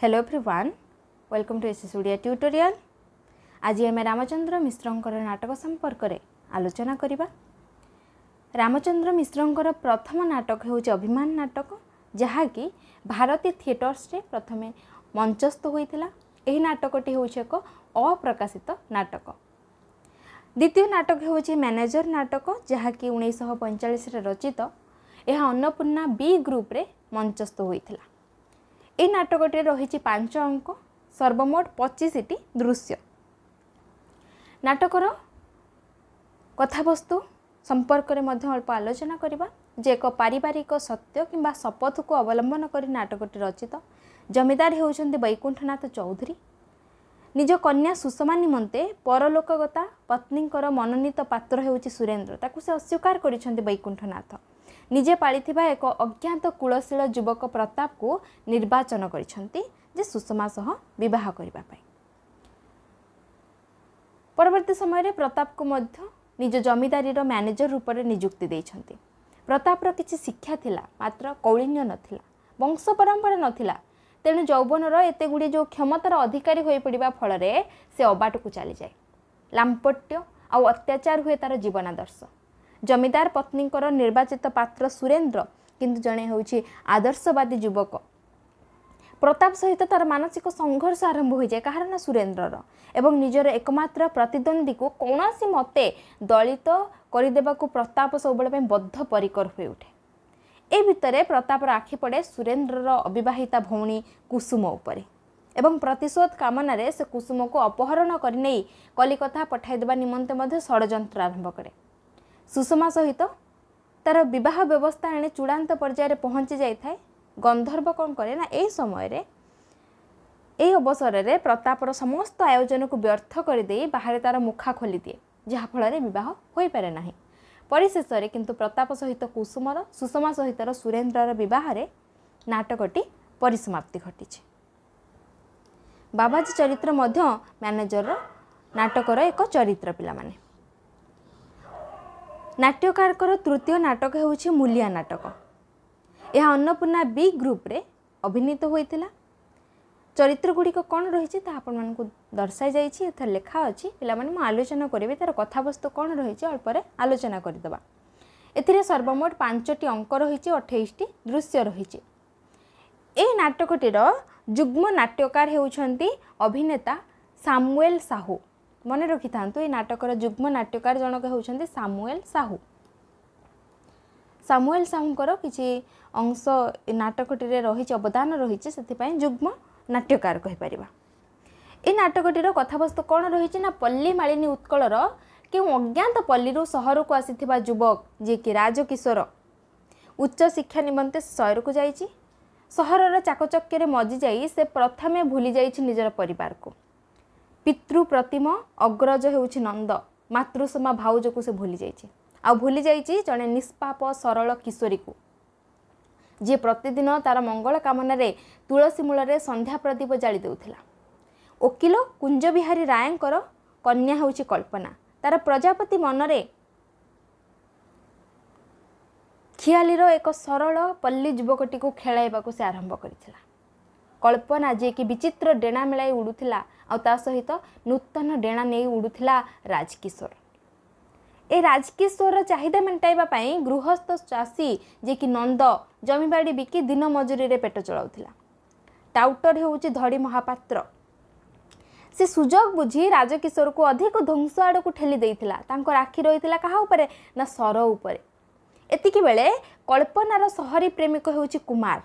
hello everyone welcome to SS Odia tutorial ଆଜି ଆମେ ରାମଚନ୍ଦ୍ର ମିଶ୍ରଙ୍କର ନାଟକ ସମ୍ପର୍କରେ ଆଲୋଚନା କରିବା ରାମଚନ୍ଦ୍ର ମିଶ୍ରଙ୍କର ପ୍ରଥମ ନାଟକ ହେଉଛି ଅଭିମାନ ନାଟକ ଯାହାକି ଭାରତୀୟ ଥିଏଟର୍ସରେ ପ୍ରଥମେ ମଞ୍ଚସ୍ଥ ହୋଇଥିଲା ଏହି ନାଟକଟି ହେଉଛି ଏକ ଅପ୍ରକାଶିତ ନାଟକ ଦ୍ୱିତୀୟ ନାଟକ ହେଉଛି ମ୍ୟାନେଜର ନାଟକ ଯାହାକି ଉଣେଇଶହ ପଇଁଚାଳିଶରେ ରଚିତ ଏହା ଅନ୍ନପୂର୍ଣ୍ଣା ବି ଗ୍ରୁପ୍ରେ ମଞ୍ଚସ୍ଥ ହୋଇଥିଲା ଏହି ନାଟକଟିରେ ରହିଛି ପାଞ୍ଚ ଅଙ୍କ ସର୍ବମୋଟ ପଚିଶଟି ଦୃଶ୍ୟ ନାଟକର କଥାବସ୍ତୁ ସମ୍ପର୍କରେ ମଧ୍ୟ ଅଳ୍ପ ଆଲୋଚନା କରିବା ଯେ ଏକ ପାରିବାରିକ ସତ୍ୟ କିମ୍ବା ଶପଥକୁ ଅବଲମ୍ବନ କରି ନାଟକଟି ରଚିତ ଜମିଦାର ହେଉଛନ୍ତି ବୈକୁଣ୍ଠନାଥ ଚୌଧୁରୀ ନିଜ କନ୍ୟା ସୁଷମା ନିମନ୍ତେ ପରଲୋକଗତା ପତ୍ନୀଙ୍କର ମନୋନୀତ ପାତ୍ର ହେଉଛି ସୁରେନ୍ଦ୍ର ତାକୁ ସେ ଅସ୍ୱୀକାର କରିଛନ୍ତି ବୈକୁଣ୍ଠନାଥ ନିଜେ ପାଳିଥିବା ଏକ ଅଜ୍ଞାତ କୁଳଶୀଳ ଯୁବକ ପ୍ରତାପକୁ ନିର୍ବାଚନ କରିଛନ୍ତି ଯେ ସୁଷମା ସହ ବିବାହ କରିବା ପାଇଁ ପରବର୍ତ୍ତୀ ସମୟରେ ପ୍ରତାପକୁ ମଧ୍ୟ ନିଜ ଜମିଦାରୀର ମ୍ୟାନେଜର ରୂପରେ ନିଯୁକ୍ତି ଦେଇଛନ୍ତି ପ୍ରତାପର କିଛି ଶିକ୍ଷା ଥିଲା ମାତ୍ର କୌଳିନ୍ୟ ନଥିଲା ବଂଶ ପରମ୍ପରା ନଥିଲା ତେଣୁ ଯୌବନର ଏତେ ଗୁଡ଼ିଏ ଯେଉଁ କ୍ଷମତାର ଅଧିକାରୀ ହୋଇପଡ଼ିବା ଫଳରେ ସେ ଅବାଟକୁ ଚାଲିଯାଏ ଲାମ୍ପଟ୍ୟ ଆଉ ଅତ୍ୟାଚାର ହୁଏ ତା'ର ଜୀବନାଦର୍ଶ ଜମିଦାର ପତ୍ନୀଙ୍କର ନିର୍ବାଚିତ ପାତ୍ର ସୁରେନ୍ଦ୍ର କିନ୍ତୁ ଜଣେ ହେଉଛି ଆଦର୍ଶବାଦୀ ଯୁବକ ପ୍ରତାପ ସହିତ ତାର ମାନସିକ ସଂଘର୍ଷ ଆରମ୍ଭ ହୋଇଯାଏ କାହାର ନା ସୁରେନ୍ଦ୍ରର ଏବଂ ନିଜର ଏକମାତ୍ର ପ୍ରତିଦ୍ୱନ୍ଦ୍ୱୀକୁ କୌଣସି ମତେ ଦଳିତ କରିଦେବାକୁ ପ୍ରତାପ ସବୁବେଳେ ପାଇଁ ବଦ୍ଧ ପରିକର ହୋଇଉଠେ ଏ ଭିତରେ ପ୍ରତାପର ଆଖି ପଡ଼େ ସୁରେନ୍ଦ୍ରର ଅବିବାହିତା ଭଉଣୀ କୁସୁମ ଉପରେ ଏବଂ ପ୍ରତିଶୋଧ କାମନାରେ ସେ କୁସୁମକୁ ଅପହରଣ କରିନେଇ କଲିକତା ପଠାଇଦେବା ନିମନ୍ତେ ମଧ୍ୟ ଷଡ଼ଯନ୍ତ୍ର ଆରମ୍ଭ କରେ ସୁଷମା ସହିତ ତା'ର ବିବାହ ବ୍ୟବସ୍ଥା ଏଣେ ଚୂଡ଼ାନ୍ତ ପର୍ଯ୍ୟାୟରେ ପହଞ୍ଚି ଯାଇଥାଏ ଗନ୍ଧର୍ବ କ'ଣ କରେ ନା ଏହି ସମୟରେ ଏହି ଅବସରରେ ପ୍ରତାପର ସମସ୍ତ ଆୟୋଜନକୁ ବ୍ୟର୍ଥ କରିଦେଇ ବାହାରେ ତା'ର ମୁଖା ଖୋଲିଦିଏ ଯାହାଫଳରେ ବିବାହ ହୋଇପାରେ ନାହିଁ ପରିଶେଷରେ କିନ୍ତୁ ପ୍ରତାପ ସହିତ କୁସୁମର ସୁଷମା ସହିତର ସୁରେନ୍ଦ୍ରର ବିବାହରେ ନାଟକଟି ପରିସମାପ୍ତି ଘଟିଛି ବାବାଜୀ ଚରିତ୍ର ମଧ୍ୟ ମ୍ୟାନେଜରର ନାଟକର ଏକ ଚରିତ୍ର ପିଲାମାନେ ନାଟ୍ୟକାରଙ୍କର ତୃତୀୟ ନାଟକ ହେଉଛି ମୂଲିଆ ନାଟକ ଏହା ଅନ୍ନପୂର୍ଣ୍ଣା ବି ଗ୍ରୁପ୍ରେ ଅଭିନୀତ ହୋଇଥିଲା ଚରିତ୍ରଗୁଡ଼ିକ କ'ଣ ରହିଛି ତାହା ଆପଣମାନଙ୍କୁ ଦର୍ଶାଯାଇଛି ଏଥର ଲେଖା ଅଛି ପିଲାମାନେ ମୁଁ ଆଲୋଚନା କରିବି ତା'ର କଥାବସ୍ତୁ କ'ଣ ରହିଛି ଅଳ୍ପରେ ଆଲୋଚନା କରିଦେବା ଏଥିରେ ସର୍ବମୋଟ ପାଞ୍ଚଟି ଅଙ୍କ ରହିଛି ଅଠେଇଶଟି ଦୃଶ୍ୟ ରହିଛି ଏହି ନାଟକଟିର ଯୁଗ୍ମ ନାଟ୍ୟକାର ହେଉଛନ୍ତି ଅଭିନେତା ସାମୁଏଲ ସାହୁ ମନେ ରଖିଥାନ୍ତୁ ଏହି ନାଟକର ଯୁଗ୍ମ ନାଟ୍ୟକାର ଜଣକ ହେଉଛନ୍ତି ସାମୁଏଲ ସାହୁ ସାମୁଏଲ ସାହୁଙ୍କର କିଛି ଅଂଶ ନାଟକଟିରେ ରହିଛି ଅବଦାନ ରହିଛି ସେଥିପାଇଁ ଯୁଗ୍ମ ନାଟ୍ୟକାର କହିପାରିବା ଏହି ନାଟକଟିର କଥାବସ୍ତୁ କ'ଣ ରହିଛି ନା ପଲ୍ଲୀ ମାଳିନୀ ଉତ୍କଳର କେଉଁ ଅଜ୍ଞାତ ପଲ୍ଲୀରୁ ସହରକୁ ଆସିଥିବା ଯୁବକ ଯିଏକି ରାଜକିଶୋର ଉଚ୍ଚ ଶିକ୍ଷା ନିମନ୍ତେ ସହରକୁ ଯାଇଛି ସହରର ଚାକଚକ୍ୟରେ ମଜିଯାଇ ସେ ପ୍ରଥମେ ଭୁଲି ଯାଇଛି ନିଜର ପରିବାରକୁ ପିତୃପ୍ରତିମ ଅଗ୍ରଜ ହେଉଛି ନନ୍ଦ ମାତୃସମା ଭାଉଜକୁ ସେ ଭୁଲି ଯାଇଛି ଆଉ ଭୁଲି ଯାଇଛି ଜଣେ ନିଷ୍ପାପ ସରଳ କିଶୋରୀକୁ ଯିଏ ପ୍ରତିଦିନ ତା'ର ମଙ୍ଗଳ କାମନାରେ ତୁଳସୀ ମୂଳରେ ସନ୍ଧ୍ୟା ପ୍ରଦୀପ ଜାଳି ଦେଉଥିଲା ଓକିଲ କୁଞ୍ଜବିହାରୀ ରାୟଙ୍କର କନ୍ୟା ହେଉଛି କଳ୍ପନା ତା'ର ପ୍ରଜାପତି ମନରେ ଖିଆଲିର ଏକ ସରଳ ପଲ୍ଲୀ ଯୁବକଟିକୁ ଖେଳାଇବାକୁ ସେ ଆରମ୍ଭ କରିଥିଲା କଳ୍ପନା ଯିଏକି ବିଚିତ୍ର ଡେଣା ମିଳାଇ ଉଡ଼ୁଥିଲା ଆଉ ତା ସହିତ ନୂତନ ଡେଣା ନେଇ ଉଡ଼ୁଥିଲା ରାଜକିଶୋର ଏ ରାଜକିଶୋରର ଚାହିଦା ମେଣ୍ଟାଇବା ପାଇଁ ଗୃହସ୍ଥ ଚାଷୀ ଯିଏକି ନନ୍ଦ ଜମିବାଡ଼ି ବିକି ଦିନ ମଜୁରୀରେ ପେଟ ଚଳାଉଥିଲା ଟାଉଟର ହେଉଛି ଧଡ଼ି ମହାପାତ୍ର ସେ ସୁଯୋଗ ବୁଝି ରାଜକିଶୋରକୁ ଅଧିକ ଧ୍ୱଂସ ଆଡ଼କୁ ଠେଲି ଦେଇଥିଲା ତାଙ୍କର ଆଖି ରହିଥିଲା କାହା ଉପରେ ନା ସର ଉପରେ ଏତିକି ବେଳେ କଳ୍ପନାର ସହରୀ ପ୍ରେମିକ ହେଉଛି କୁମାର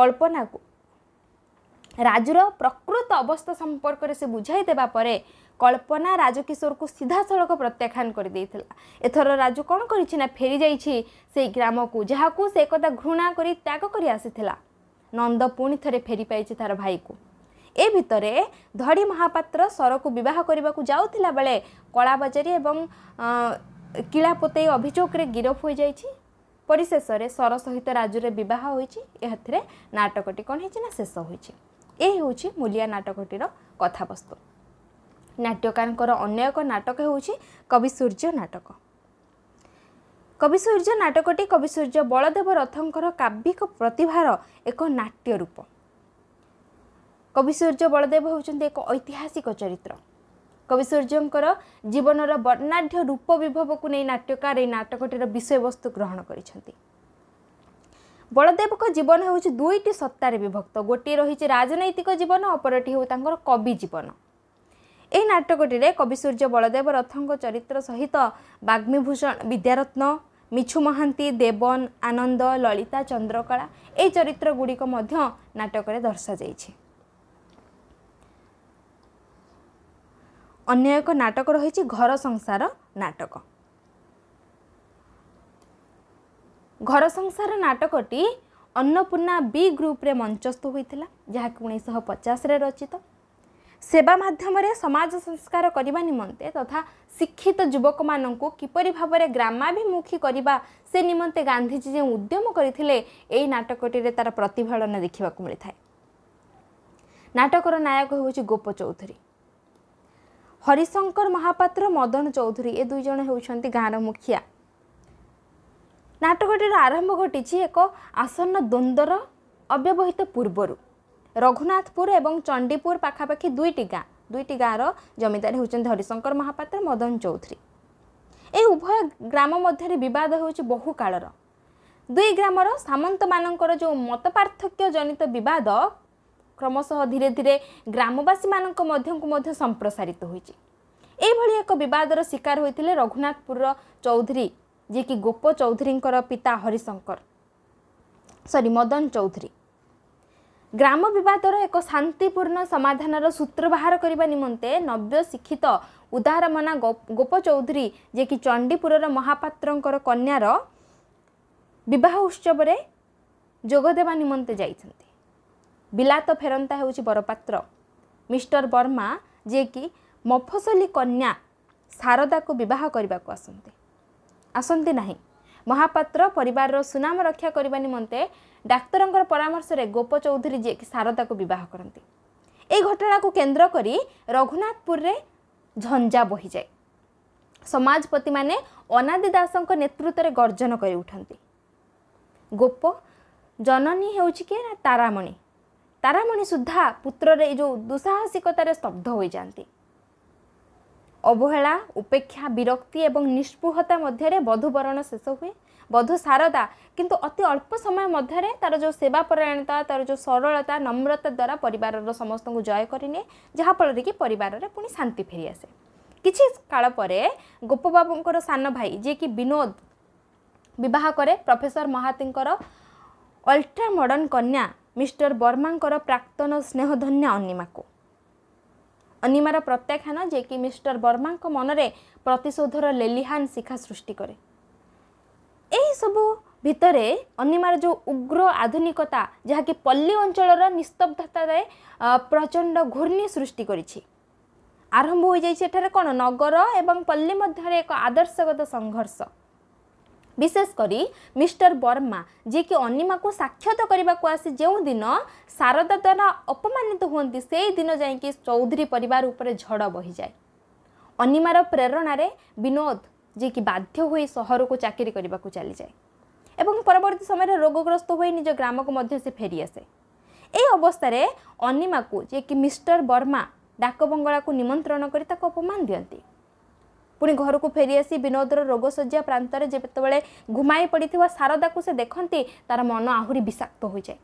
କଳ୍ପନାକୁ ରାଜୁର ପ୍ରକୃତ ଅବସ୍ଥା ସମ୍ପର୍କରେ ସେ ବୁଝାଇ ଦେବା ପରେ କଳ୍ପନା ରାଜକିଶୋରକୁ ସିଧାସଳଖ ପ୍ରତ୍ୟାଖ୍ୟାନ କରିଦେଇଥିଲା ଏଥର ରାଜୁ କ'ଣ କରିଛି ନା ଫେରିଯାଇଛି ସେଇ ଗ୍ରାମକୁ ଯାହାକୁ ସେ କଥା ଘୃଣା କରି ତ୍ୟାଗ କରି ଆସିଥିଲା ନନ୍ଦ ପୁଣି ଥରେ ଫେରିପାଇଛି ତାର ଭାଇକୁ ଏ ଭିତରେ ଧଡ଼ି ମହାପାତ୍ର ସରକୁ ବିବାହ କରିବାକୁ ଯାଉଥିଲା ବେଳେ କଳାବଜାରୀ ଏବଂ କିଳା ପୋତେଇ ଅଭିଯୋଗରେ ଗିରଫ ହୋଇଯାଇଛି ପରିଶେଷରେ ସର ସହିତ ରାଜୁରେ ବିବାହ ହୋଇଛି ଏହାଥିରେ ନାଟକଟି କ'ଣ ହେଇଛି ନା ଶେଷ ହୋଇଛି ଏ ହେଉଛି ମୂଲିଆ ନାଟକଟିର କଥାବସ୍ତୁ ନାଟ୍ୟକାରଙ୍କର ଅନ୍ୟ ଏକ ନାଟକ ହେଉଛି କବିସୂର୍ଯ୍ୟ ନାଟକ କବିସୂର୍ଯ୍ୟ ନାଟକଟି କବିସୂର୍ଯ୍ୟ ବଳଦେବ ରଥଙ୍କର କାବ୍ୟିକ ପ୍ରତିଭାର ଏକ ନାଟ୍ୟ ରୂପ କବିସୂର୍ଯ୍ୟ ବଳଦେବ ହେଉଛନ୍ତି ଏକ ଐତିହାସିକ ଚରିତ୍ର କବିସୂର୍ଯ୍ୟଙ୍କର ଜୀବନର ବର୍ଣ୍ଣାଢ଼୍ୟ ରୂପ ବିଭବକୁ ନେଇ ନାଟ୍ୟକାର ଏହି ନାଟକଟିର ବିଷୟବସ୍ତୁ ଗ୍ରହଣ କରିଛନ୍ତି ବଳଦେବଙ୍କ ଜୀବନ ହେଉଛି ଦୁଇଟି ସତ୍ତାରେ ବିଭକ୍ତ ଗୋଟିଏ ରହିଛି ରାଜନୈତିକ ଜୀବନ ଅପରଟି ହେଉ ତାଙ୍କର କବି ଜୀବନ ଏହି ନାଟକଟିରେ କବି ସୂର୍ଯ୍ୟ ବଳଦେବ ରଥଙ୍କ ଚରିତ୍ର ସହିତ ବାଗ୍ମୀଭୂଷଣ ବିଦ୍ୟାରତ୍ନ ମିଛୁ ମହାନ୍ତି ଦେବନ ଆନନ୍ଦ ଲଳିତା ଚନ୍ଦ୍ରକଳା ଏହି ଚରିତ୍ରଗୁଡ଼ିକ ମଧ୍ୟ ନାଟକରେ ଦର୍ଶାଯାଇଛି ଅନ୍ୟ ଏକ ନାଟକ ରହିଛି ଘର ସଂସାର ନାଟକ ଘର ସଂସାର ନାଟକଟି ଅନ୍ନପୂର୍ଣ୍ଣା ବି ଗ୍ରୁପରେ ମଞ୍ଚସ୍ଥ ହୋଇଥିଲା ଯାହାକି ଉଣେଇଶହ ପଚାଶରେ ରଚିତ ସେବା ମାଧ୍ୟମରେ ସମାଜ ସଂସ୍କାର କରିବା ନିମନ୍ତେ ତଥା ଶିକ୍ଷିତ ଯୁବକମାନଙ୍କୁ କିପରି ଭାବରେ ଗ୍ରାମାଭିମୁଖୀ କରିବା ସେ ନିମନ୍ତେ ଗାନ୍ଧିଜୀ ଯେଉଁ ଉଦ୍ୟମ କରିଥିଲେ ଏହି ନାଟକଟିରେ ତା'ର ପ୍ରତିଫଳନ ଦେଖିବାକୁ ମିଳିଥାଏ ନାଟକର ନାୟକ ହେଉଛି ଗୋପ ଚୌଧୁରୀ ହରିଶଙ୍କର ମହାପାତ୍ର ମଦନ ଚୌଧୁରୀ ଏ ଦୁଇ ଜଣ ହେଉଛନ୍ତି ଗାଁର ମୁଖିଆ ନାଟକଟିର ଆରମ୍ଭ ଘଟିଛି ଏକ ଆସନ୍ନ ଦ୍ୱନ୍ଦ୍ୱର ଅବ୍ୟବହିତ ପୂର୍ବରୁ ରଘୁନାଥପୁର ଏବଂ ଚଣ୍ଡିପୁର ପାଖାପାଖି ଦୁଇଟି ଗାଁ ଦୁଇଟି ଗାଁର ଜମିଦାର ହେଉଛନ୍ତି ହରିଶଙ୍କର ମହାପାତ୍ର ମଦନ ଚୌଧୁରୀ ଏହି ଉଭୟ ଗ୍ରାମ ମଧ୍ୟରେ ବିବାଦ ହେଉଛି ବହୁ କାଳର ଦୁଇ ଗ୍ରାମର ସାମନ୍ତମାନଙ୍କର ଯେଉଁ ମତପାର୍ଥକ୍ୟ ଜନିତ ବିବାଦ କ୍ରମଶଃ ଧୀରେ ଧୀରେ ଗ୍ରାମବାସୀମାନଙ୍କ ମଧ୍ୟକୁ ମଧ୍ୟ ସମ୍ପ୍ରସାରିତ ହୋଇଛି ଏଇଭଳି ଏକ ବିବାଦର ଶିକାର ହୋଇଥିଲେ ରଘୁନାଥପୁରର ଚୌଧୁରୀ ଯିଏକି ଗୋପ ଚୌଧୁରୀଙ୍କର ପିତା ହରିଶଙ୍କର ସରି ମଦନ ଚୌଧୁରୀ ଗ୍ରାମ ବିବାଦର ଏକ ଶାନ୍ତିପୂର୍ଣ୍ଣ ସମାଧାନର ସୂତ୍ର ବାହାର କରିବା ନିମନ୍ତେ ନବ୍ୟ ଶିକ୍ଷିତ ଉଦାହରମନା ଗୋପ ଚୌଧୁରୀ ଯିଏକି ଚଣ୍ଡିପୁରର ମହାପାତ୍ରଙ୍କର କନ୍ୟାର ବିବାହ ଉତ୍ସବରେ ଯୋଗଦେବା ନିମନ୍ତେ ଯାଇଛନ୍ତି ବିଲାତ ଫେରନ୍ତା ହେଉଛି ବରପାତ୍ର ମିଷ୍ଟର ବର୍ମା ଯିଏକି ମଫସଲି କନ୍ୟା ଶାରଦାକୁ ବିବାହ କରିବାକୁ ଆସନ୍ତି ଆସନ୍ତି ନାହିଁ ମହାପାତ୍ର ପରିବାରର ସୁନାମ ରକ୍ଷା କରିବା ନିମନ୍ତେ ଡାକ୍ତରଙ୍କର ପରାମର୍ଶରେ ଗୋପ ଚୌଧୁରୀ ଯିଏକି ଶାରଦାକୁ ବିବାହ କରନ୍ତି ଏହି ଘଟଣାକୁ କେନ୍ଦ୍ର କରି ରଘୁନାଥପୁରରେ ଝଞ୍ଜା ବହିଯାଏ ସମାଜପତିମାନେ ଅନାଦି ଦାସଙ୍କ ନେତୃତ୍ୱରେ ଗର୍ଜନ କରିଉଠନ୍ତି ଗୋପ ଜନନୀ ହେଉଛି କିଏ ନା ତାରାମଣି ତାରାମଣି ସୁଦ୍ଧା ପୁତ୍ରରେ ଏଇ ଯେଉଁ ଦୁଃସାହସିକତାରେ ସ୍ତବ୍ଧ ହୋଇଯାଆନ୍ତି অবহেলা উপেক্ষা বিরক্তি এবং নিষ্পুহতা মধ্যে বধুবরণ শেষ হুয়ে বধু সারদা কিন্তু অতি অল্প সময় মধ্যে তার যে সেবা পরায়ণতা তার যে সরলতা নম্রতা দ্বারা পরিবার সমস্ত জয় করে নিয়ে যাফলের কি পরিবার পুঁ শান্তি ফেরি আসে কিছু কাল পরে গোপবাবুঙ্কর সান ভাই যে কি বিনোদ বিবাহ করে প্রফেসর মহাতিঙ্কর অল্ট্রা মডর্ন কন্যা মিষ্টর বর্মাঙ্কর প্রাক্তন স্নেহধন্য অনিমাকু ଅନିମାର ପ୍ରତ୍ୟାଖ୍ୟାନ ଯେ କି ମିଷ୍ଟର ବର୍ମାଙ୍କ ମନରେ ପ୍ରତିଶୋଧର ଲେଲିହାନ୍ ଶିଖା ସୃଷ୍ଟି କରେ ଏହିସବୁ ଭିତରେ ଅନିମାର ଯେଉଁ ଉଗ୍ର ଆଧୁନିକତା ଯାହାକି ପଲ୍ଲୀ ଅଞ୍ଚଳର ନିସ୍ତବ୍ଧତାରେ ପ୍ରଚଣ୍ଡ ଘୂର୍ଣ୍ଣି ସୃଷ୍ଟି କରିଛି ଆରମ୍ଭ ହୋଇଯାଇଛି ଏଠାରେ କ'ଣ ନଗର ଏବଂ ପଲ୍ଲୀ ମଧ୍ୟରେ ଏକ ଆଦର୍ଶଗତ ସଂଘର୍ଷ বিশেষ করে মিস্টর বর্মা যিকি অনিমাকে সাক্ষাৎ করা আসি যেদিন শারদা দ্বারা অপমানিত হুম সেই দিন যাই চৌধুরী পরিবার উপরে ঝড় বহি যায় অনিমার প্রেরণার বিনোদ যিকি বাধ্য হয়ে সহরকু চাকরি করা চালি যায় এবং পরবর্তী সময়ে রোগগ্রস্ত হয়ে নিজ গ্রামক মধ্যে সে ফেরি আসে এই অবস্থায় অনিমাকে যিকি মিস্টর বর্মা ডাকবঙ্গলাকে নিমন্ত্রণ করে তাকে অপমান দিকে ପୁଣି ଘରକୁ ଫେରିଆସି ବିନୋଦର ରୋଗଶଯ୍ୟା ପ୍ରାନ୍ତରେ ଯେତେବେଳେ ଘୁମାଇ ପଡ଼ିଥିବା ଶାରଦାକୁ ସେ ଦେଖନ୍ତି ତାର ମନ ଆହୁରି ବିଷାକ୍ତ ହୋଇଯାଏ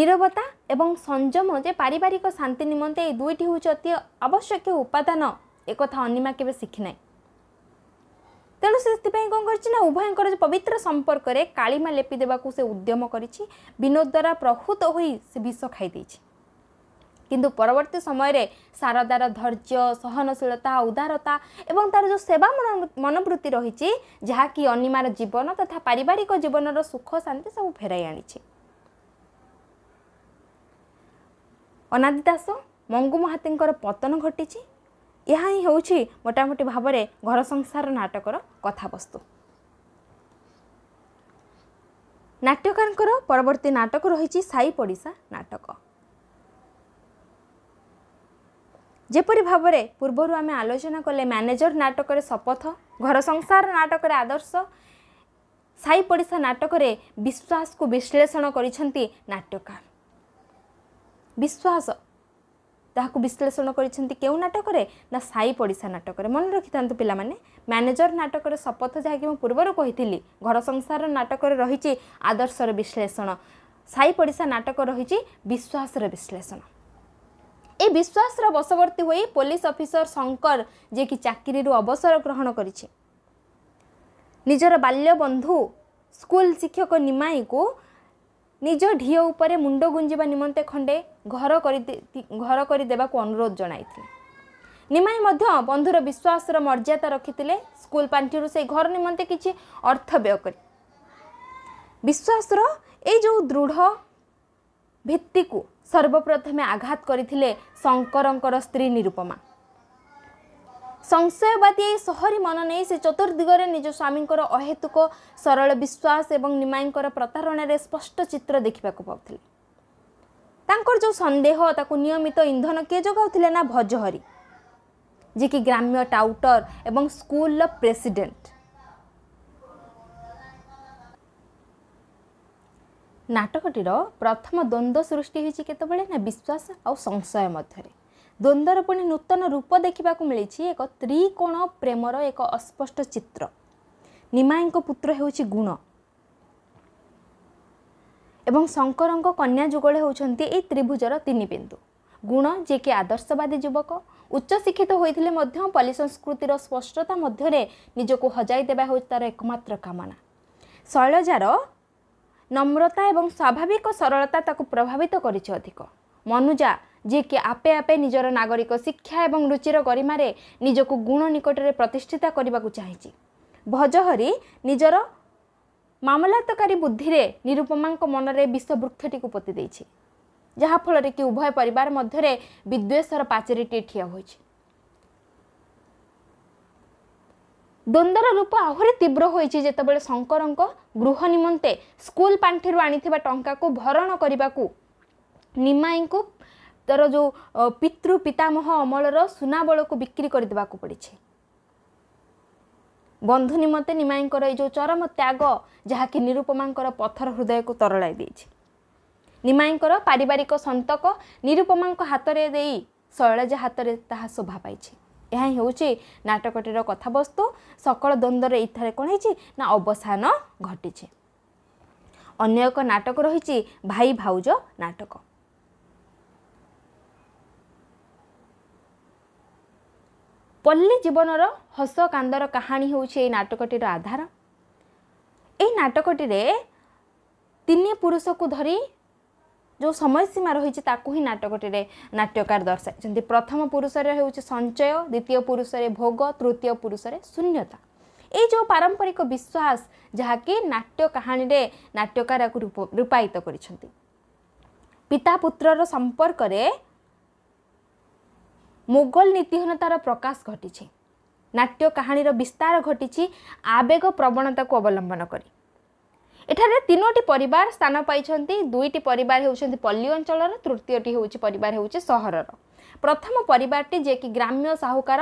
ନିରବତା ଏବଂ ସଂଯମ ଯେ ପାରିବାରିକ ଶାନ୍ତି ନିମନ୍ତେ ଏହି ଦୁଇଟି ହେଉଛି ଅତି ଆବଶ୍ୟକୀୟ ଉପାଦାନ ଏକଥା ଅନିମା କେବେ ଶିଖିନାହିଁ ତେଣୁ ସେ ସେଥିପାଇଁ କ'ଣ କରିଛି ନା ଉଭୟଙ୍କର ପବିତ୍ର ସମ୍ପର୍କରେ କାଳିମା ଲେପି ଦେବାକୁ ସେ ଉଦ୍ୟମ କରିଛି ବିନୋଦ ଦ୍ୱାରା ପ୍ରହୃତ ହୋଇ ସେ ବିଷ ଖାଇଦେଇଛି କିନ୍ତୁ ପରବର୍ତ୍ତୀ ସମୟରେ ସାରଦାର ଧୈର୍ଯ୍ୟ ସହନଶୀଳତା ଉଦାରତା ଏବଂ ତା'ର ଯେଉଁ ସେବା ମନୋବୃତ୍ତି ରହିଛି ଯାହାକି ଅନିମାର ଜୀବନ ତଥା ପାରିବାରିକ ଜୀବନର ସୁଖ ଶାନ୍ତି ସବୁ ଫେରାଇ ଆଣିଛି ଅନାଦି ଦାସ ମଙ୍ଗୁ ମହାତିଙ୍କର ପତନ ଘଟିଛି ଏହା ହିଁ ହେଉଛି ମୋଟାମୋଟି ଭାବରେ ଘର ସଂସାର ନାଟକର କଥାବସ୍ତୁ ନାଟ୍ୟକାରଙ୍କର ପରବର୍ତ୍ତୀ ନାଟକ ରହିଛି ସାଇ ପଡ଼ିଶା ନାଟକ ଯେପରି ଭାବରେ ପୂର୍ବରୁ ଆମେ ଆଲୋଚନା କଲେ ମ୍ୟାନେଜର ନାଟକରେ ଶପଥ ଘର ସଂସାର ନାଟକରେ ଆଦର୍ଶ ସାଇ ପଡ଼ିଶା ନାଟକରେ ବିଶ୍ୱାସକୁ ବିଶ୍ଳେଷଣ କରିଛନ୍ତି ନାଟ୍ୟକାର ବିଶ୍ୱାସ ତାହାକୁ ବିଶ୍ଳେଷଣ କରିଛନ୍ତି କେଉଁ ନାଟକରେ ନା ସାଇ ପଡ଼ିଶା ନାଟକରେ ମନେ ରଖିଥାନ୍ତୁ ପିଲାମାନେ ମ୍ୟାନେଜର ନାଟକରେ ଶପଥ ଯାହାକି ମୁଁ ପୂର୍ବରୁ କହିଥିଲି ଘର ସଂସାର ନାଟକରେ ରହିଛି ଆଦର୍ଶର ବିଶ୍ଳେଷଣ ସାଇ ପଡ଼ିଶା ନାଟକ ରହିଛି ବିଶ୍ୱାସର ବିଶ୍ଳେଷଣ এ বিশ্বাসর বশবর্তী হয়ে পুলিশ অফিসর শঙ্কর যে কি চাকরি অবসর গ্রহণ করেছে ନିଜର ବାଲ୍ୟ ବନ୍ଧୁ ସ୍କୁଲ ଶିକ୍ଷକ ନିମାଇକୁ ନିଜ ଢିଅ ଉପରେ ମୁଣ୍ଡ ଗୁଞ୍ଜିବା ନିମନ୍ତେ ଖଣ୍ଡେ ଘର କରି ଘର କରିଦେବାକୁ ଅନୁରୋଧ ଜଣାଇଥିଲେ ନିମାଇ ମଧ୍ୟ ବନ୍ଧୁର ବିଶ୍ୱାସର ମର୍ଯ୍ୟାଦା ରଖିଥିଲେ ସ୍କୁଲ ପାଣ୍ଠିରୁ ସେଇ ଘର ନିମନ୍ତେ କିଛି ଅର୍ଥ ବ୍ୟୟ କରି ବିଶ୍ୱାସର ଏଇ ଯେଉଁ ଦୃଢ଼ ଭିତ୍ତିକୁ ସର୍ବପ୍ରଥମେ ଆଘାତ କରିଥିଲେ ଶଙ୍କରଙ୍କର ସ୍ତ୍ରୀ ନିରୁପମା ସଂଶୟବାଦୀ ଏହି ସହରୀ ମନ ନେଇ ସେ ଚତୁର୍ଦିଗରେ ନିଜ ସ୍ୱାମୀଙ୍କର ଅହେତୁକ ସରଳ ବିଶ୍ୱାସ ଏବଂ ନିମାଇଙ୍କର ପ୍ରତାରଣାରେ ସ୍ପଷ୍ଟ ଚିତ୍ର ଦେଖିବାକୁ ପାଉଥିଲେ ତାଙ୍କର ଯେଉଁ ସନ୍ଦେହ ତାକୁ ନିୟମିତ ଇନ୍ଧନ କିଏ ଯୋଗାଉଥିଲେ ନା ଭଜହରି ଯିଏକି ଗ୍ରାମ୍ୟ ଟାଉଟର ଏବଂ ସ୍କୁଲର ପ୍ରେସିଡେଣ୍ଟ ନାଟକଟିର ପ୍ରଥମ ଦ୍ୱନ୍ଦ୍ୱ ସୃଷ୍ଟି ହୋଇଛି କେତେବେଳେ ନା ବିଶ୍ୱାସ ଆଉ ସଂଶୟ ମଧ୍ୟରେ ଦ୍ୱନ୍ଦ୍ୱର ପୁଣି ନୂତନ ରୂପ ଦେଖିବାକୁ ମିଳିଛି ଏକ ତ୍ରିକୋଣ ପ୍ରେମର ଏକ ଅସ୍ପଷ୍ଟ ଚିତ୍ର ନିମାଇଙ୍କ ପୁତ୍ର ହେଉଛି ଗୁଣ ଏବଂ ଶଙ୍କରଙ୍କ କନ୍ୟା ଯୁଗଳ ହେଉଛନ୍ତି ଏହି ତ୍ରିଭୁଜର ତିନି ବିନ୍ଦୁ ଗୁଣ ଯିଏକି ଆଦର୍ଶବାଦୀ ଯୁବକ ଉଚ୍ଚଶିକ୍ଷିତ ହୋଇଥିଲେ ମଧ୍ୟ ପଲ୍ଲୀ ସଂସ୍କୃତିର ସ୍ପଷ୍ଟତା ମଧ୍ୟରେ ନିଜକୁ ହଜାଇ ଦେବା ହେଉଛି ତା'ର ଏକମାତ୍ର କାମନା ଶୈଳଜାର ନମ୍ରତା ଏବଂ ସ୍ୱାଭାବିକ ସରଳତା ତାକୁ ପ୍ରଭାବିତ କରିଛି ଅଧିକ ମନୁଜା ଯିଏକି ଆପେ ଆପେ ନିଜର ନାଗରିକ ଶିକ୍ଷା ଏବଂ ରୁଚିର ଗରିମାରେ ନିଜକୁ ଗୁଣ ନିକଟରେ ପ୍ରତିଷ୍ଠିତ କରିବାକୁ ଚାହିଁଛି ଭଜହରି ନିଜର ମାମଲାତକାରୀ ବୁଦ୍ଧିରେ ନିରୁପମାଙ୍କ ମନରେ ବିଷବୃକ୍ଷଟିକୁ ପୋତି ଦେଇଛି ଯାହାଫଳରେ କି ଉଭୟ ପରିବାର ମଧ୍ୟରେ ବିଦ୍ୱେଷର ପାଚେରୀଟି ଠିଆ ହୋଇଛି ଦ୍ୱନ୍ଦ୍ୱର ରୂପ ଆହୁରି ତୀବ୍ର ହୋଇଛି ଯେତେବେଳେ ଶଙ୍କରଙ୍କ ଗୃହ ନିମନ୍ତେ ସ୍କୁଲ ପାଣ୍ଠିରୁ ଆଣିଥିବା ଟଙ୍କାକୁ ଭରଣ କରିବାକୁ ନିମାଇଙ୍କୁ ତାର ଯେଉଁ ପିତୃ ପିତାମହ ଅମଳର ସୁନାବଳକୁ ବିକ୍ରି କରିଦେବାକୁ ପଡ଼ିଛି ବନ୍ଧୁ ନିମନ୍ତେ ନିମାଇଙ୍କର ଏଇ ଯେଉଁ ଚରମ ତ୍ୟାଗ ଯାହାକି ନିରୁପମାଙ୍କର ପଥର ହୃଦୟକୁ ତରଳାଇ ଦେଇଛି ନିମାଇଙ୍କର ପାରିବାରିକ ସନ୍ତକ ନିରୁପମାଙ୍କ ହାତରେ ଦେଇ ଶୈଳଜା ହାତରେ ତାହା ଶୋଭା ପାଇଛି ଏହା ହେଉଛି ନାଟକଟିର କଥାବସ୍ତୁ ସକଳ ଦ୍ୱନ୍ଦ୍ୱରେ ଏଠାରେ କ'ଣ ହେଇଛି ନା ଅବସାନ ଘଟିଛି ଅନ୍ୟ ଏକ ନାଟକ ରହିଛି ଭାଇ ଭାଉଜ ନାଟକ ପଲ୍ଲୀ ଜୀବନର ହସ କାନ୍ଦର କାହାଣୀ ହେଉଛି ଏହି ନାଟକଟିର ଆଧାର ଏହି ନାଟକଟିରେ ତିନି ପୁରୁଷକୁ ଧରି ଯେଉଁ ସମୟସୀମା ରହିଛି ତାକୁ ହିଁ ନାଟକଟିରେ ନାଟ୍ୟକାର ଦର୍ଶାଇଛନ୍ତି ପ୍ରଥମ ପୁରୁଷରେ ହେଉଛି ସଞ୍ଚୟ ଦ୍ୱିତୀୟ ପୁରୁଷରେ ଭୋଗ ତୃତୀୟ ପୁରୁଷରେ ଶୂନ୍ୟତା ଏଇ ଯେଉଁ ପାରମ୍ପରିକ ବିଶ୍ୱାସ ଯାହାକି ନାଟ୍ୟ କାହାଣୀରେ ନାଟ୍ୟକାର ଆକୁ ରୂପାୟିତ କରିଛନ୍ତି ପିତା ପୁତ୍ରର ସମ୍ପର୍କରେ ମୋଗଲ ନୀତିହୀନତାର ପ୍ରକାଶ ଘଟିଛି ନାଟ୍ୟ କାହାଣୀର ବିସ୍ତାର ଘଟିଛି ଆବେଗ ପ୍ରବଣତାକୁ ଅବଲମ୍ବନ କରି ଏଠାରେ ତିନୋଟି ପରିବାର ସ୍ଥାନ ପାଇଛନ୍ତି ଦୁଇଟି ପରିବାର ହେଉଛନ୍ତି ପଲ୍ଲୀ ଅଞ୍ଚଳର ତୃତୀୟଟି ହେଉଛି ପରିବାର ହେଉଛି ସହରର ପ୍ରଥମ ପରିବାରଟି ଯିଏକି ଗ୍ରାମ୍ୟ ସାହୁକାର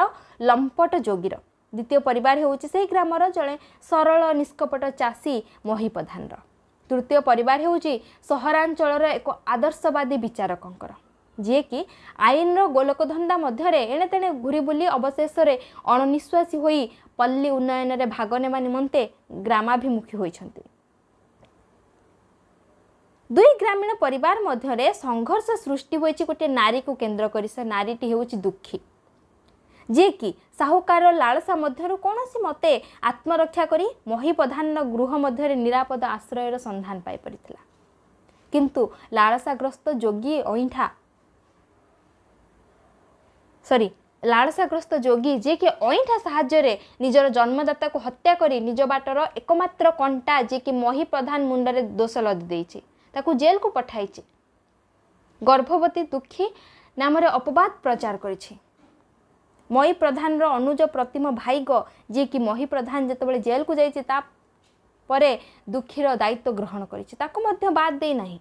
ଲମ୍ପଟ ଯୋଗୀର ଦ୍ୱିତୀୟ ପରିବାର ହେଉଛି ସେହି ଗ୍ରାମର ଜଣେ ସରଳ ନିଷ୍କପଟ ଚାଷୀ ମହି ପ୍ରଧାନର ତୃତୀୟ ପରିବାର ହେଉଛି ସହରାଞ୍ଚଳର ଏକ ଆଦର୍ଶବାଦୀ ବିଚାରକଙ୍କର ଯିଏକି ଆଇନର ଗୋଲକଧନ୍ଦା ମଧ୍ୟରେ ଏଣେ ତେଣେ ଘୁରି ବୁଲି ଅବଶେଷରେ ଅଣନିଶ୍ୱାସୀ ହୋଇ ପଲ୍ଲୀ ଉନ୍ନୟନରେ ଭାଗ ନେବା ନିମନ୍ତେ ଗ୍ରାମାଭିମୁଖୀ ହୋଇଛନ୍ତି ଦୁଇ ଗ୍ରାମୀଣ ପରିବାର ମଧ୍ୟରେ ସଂଘର୍ଷ ସୃଷ୍ଟି ହୋଇଛି ଗୋଟିଏ ନାରୀକୁ କେନ୍ଦ୍ର କରି ସେ ନାରୀଟି ହେଉଛି ଦୁଃଖୀ ଯିଏକି ସାହୁକାର ଲାଳସା ମଧ୍ୟରୁ କୌଣସି ମତେ ଆତ୍ମରକ୍ଷା କରି ମହିପ୍ରଧାନ ଗୃହ ମଧ୍ୟରେ ନିରାପଦ ଆଶ୍ରୟର ସନ୍ଧାନ ପାଇପାରିଥିଲା କିନ୍ତୁ ଲାଳସାଗ୍ରସ୍ତ ଯୋଗୀ ଅଇଁଠା ସରି ଲାଳସାଗ୍ରସ୍ତ ଯୋଗୀ ଯିଏକି ଅଇଁଠା ସାହାଯ୍ୟରେ ନିଜର ଜନ୍ମଦାତାକୁ ହତ୍ୟା କରି ନିଜ ବାଟର ଏକମାତ୍ର କଣ୍ଟା ଯିଏକି ମହିପ୍ରଧାନ ମୁଣ୍ଡରେ ଦୋଷ ଲଦି ଦେଇଛି ତାକୁ ଜେଲକୁ ପଠାଇଛି ଗର୍ଭବତୀ ଦୁଃଖୀ ନାମରେ ଅପବାଦ ପ୍ରଚାର କରିଛି ମଇ ପ୍ରଧାନର ଅନୁଜ ପ୍ରତିମ ଭାଇଗ ଯିଏକି ମହି ପ୍ରଧାନ ଯେତେବେଳେ ଜେଲକୁ ଯାଇଛି ତା ପରେ ଦୁଃଖୀର ଦାୟିତ୍ୱ ଗ୍ରହଣ କରିଛି ତାକୁ ମଧ୍ୟ ବାଦ୍ ଦେଇନାହିଁ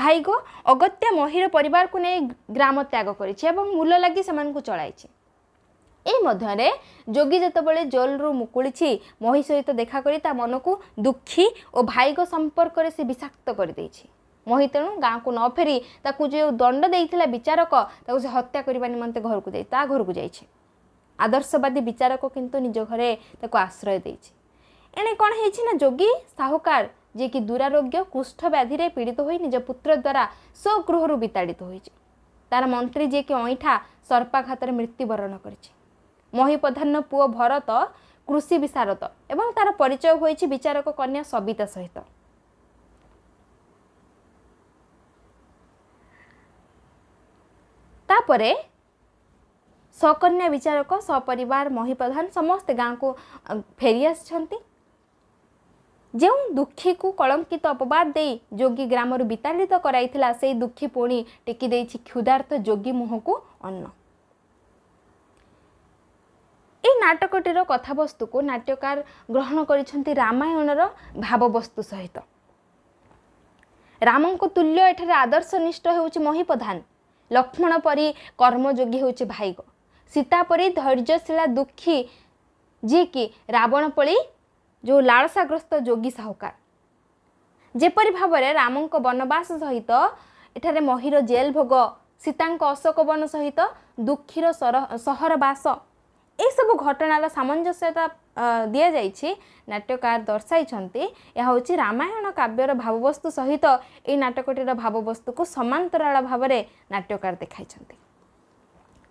ଭାଇଗ ଅଗତ୍ୟା ମହିର ପରିବାରକୁ ନେଇ ଗ୍ରାମ ତ୍ୟାଗ କରିଛି ଏବଂ ମୂଲ ଲାଗି ସେମାନଙ୍କୁ ଚଳାଇଛି ଏ ମଧ୍ୟରେ ଯୋଗୀ ଯେତେବେଳେ ଜେଲ୍ରୁ ମୁକୁଳିଛି ମହି ସହିତ ଦେଖା କରି ତା ମନକୁ ଦୁଃଖୀ ଓ ଭାଇଙ୍କ ସମ୍ପର୍କରେ ସେ ବିଷାକ୍ତ କରିଦେଇଛି ମହି ତେଣୁ ଗାଁକୁ ନ ଫେରି ତାକୁ ଯେଉଁ ଦଣ୍ଡ ଦେଇଥିଲା ବିଚାରକ ତାକୁ ସେ ହତ୍ୟା କରିବା ନିମନ୍ତେ ଘରକୁ ଯାଇ ତା ଘରକୁ ଯାଇଛି ଆଦର୍ଶବାଦୀ ବିଚାରକ କିନ୍ତୁ ନିଜ ଘରେ ତାକୁ ଆଶ୍ରୟ ଦେଇଛି ଏଣେ କ'ଣ ହେଇଛି ନା ଯୋଗୀ ସାହୁକାର ଯିଏକି ଦୁରାରୋଗ୍ୟ କୁଷ୍ଠ ବ୍ୟାଧିରେ ପୀଡ଼ିତ ହୋଇ ନିଜ ପୁତ୍ର ଦ୍ୱାରା ସ୍ୱଗୃହରୁ ବିତାଡ଼ିତ ହୋଇଛି ତା'ର ମନ୍ତ୍ରୀ ଯିଏକି ଅଇଁଠା ସର୍ପାଘାତରେ ମୃତ୍ୟୁବରଣ କରିଛି महीप्रधान पुओ भरत कृषि विशारद तार परिचय हुन्छ विचारक कन्या सबिता सहित तकन्या विचारक सपरिर महीप्रधान गाउँको फेरी आसि जौँ दुःखी कुङ्कित अपवाद दे जी ग्रामहरू वितालित गराइला दुःखी पोइन्ट जोगी मुह को अन्न এই নাটকটির কথাবস্তুক নাট্যকার গ্রহণ করেছেন রামায়ণর ভাববস্তু সহিত ରାମଙ୍କ ତୁଲ୍ୟ ଏଠାରେ ଆଦର୍ଶନିଷ୍ଠ ହେଉଛି ମହିପ୍ରଧାନ ଲକ୍ଷ୍ମଣ ପରି କର୍ମଯୋଗୀ ହେଉଛି ଭାଇଗ ସୀତା ପରି ଧୈର୍ଯ୍ୟଶୀଳା ଦୁଃଖୀ ଯିଏକି ରାବଣ ପରି ଯେଉଁ ଲାଳସାଗ୍ରସ୍ତ ଯୋଗୀ ସାହୁକାର ଯେପରି ଭାବରେ ରାମଙ୍କ ବନବାସ ସହିତ ଏଠାରେ ମହିର ଜେଲ୍ ଭୋଗ ସୀତାଙ୍କ ଅଶୋକ ବନ ସହିତ ଦୁଃଖୀର ସହରବାସ ଏସବୁ ଘଟଣାର ସାମଞ୍ଜସ୍ୟତା ଦିଆଯାଇଛି ନାଟ୍ୟକାର ଦର୍ଶାଇଛନ୍ତି ଏହା ହେଉଛି ରାମାୟଣ କାବ୍ୟର ଭାବବସ୍ତୁ ସହିତ ଏହି ନାଟକଟିର ଭାବବସ୍ତୁକୁ ସମାନ୍ତରାଳ ଭାବରେ ନାଟ୍ୟକାର ଦେଖାଇଛନ୍ତି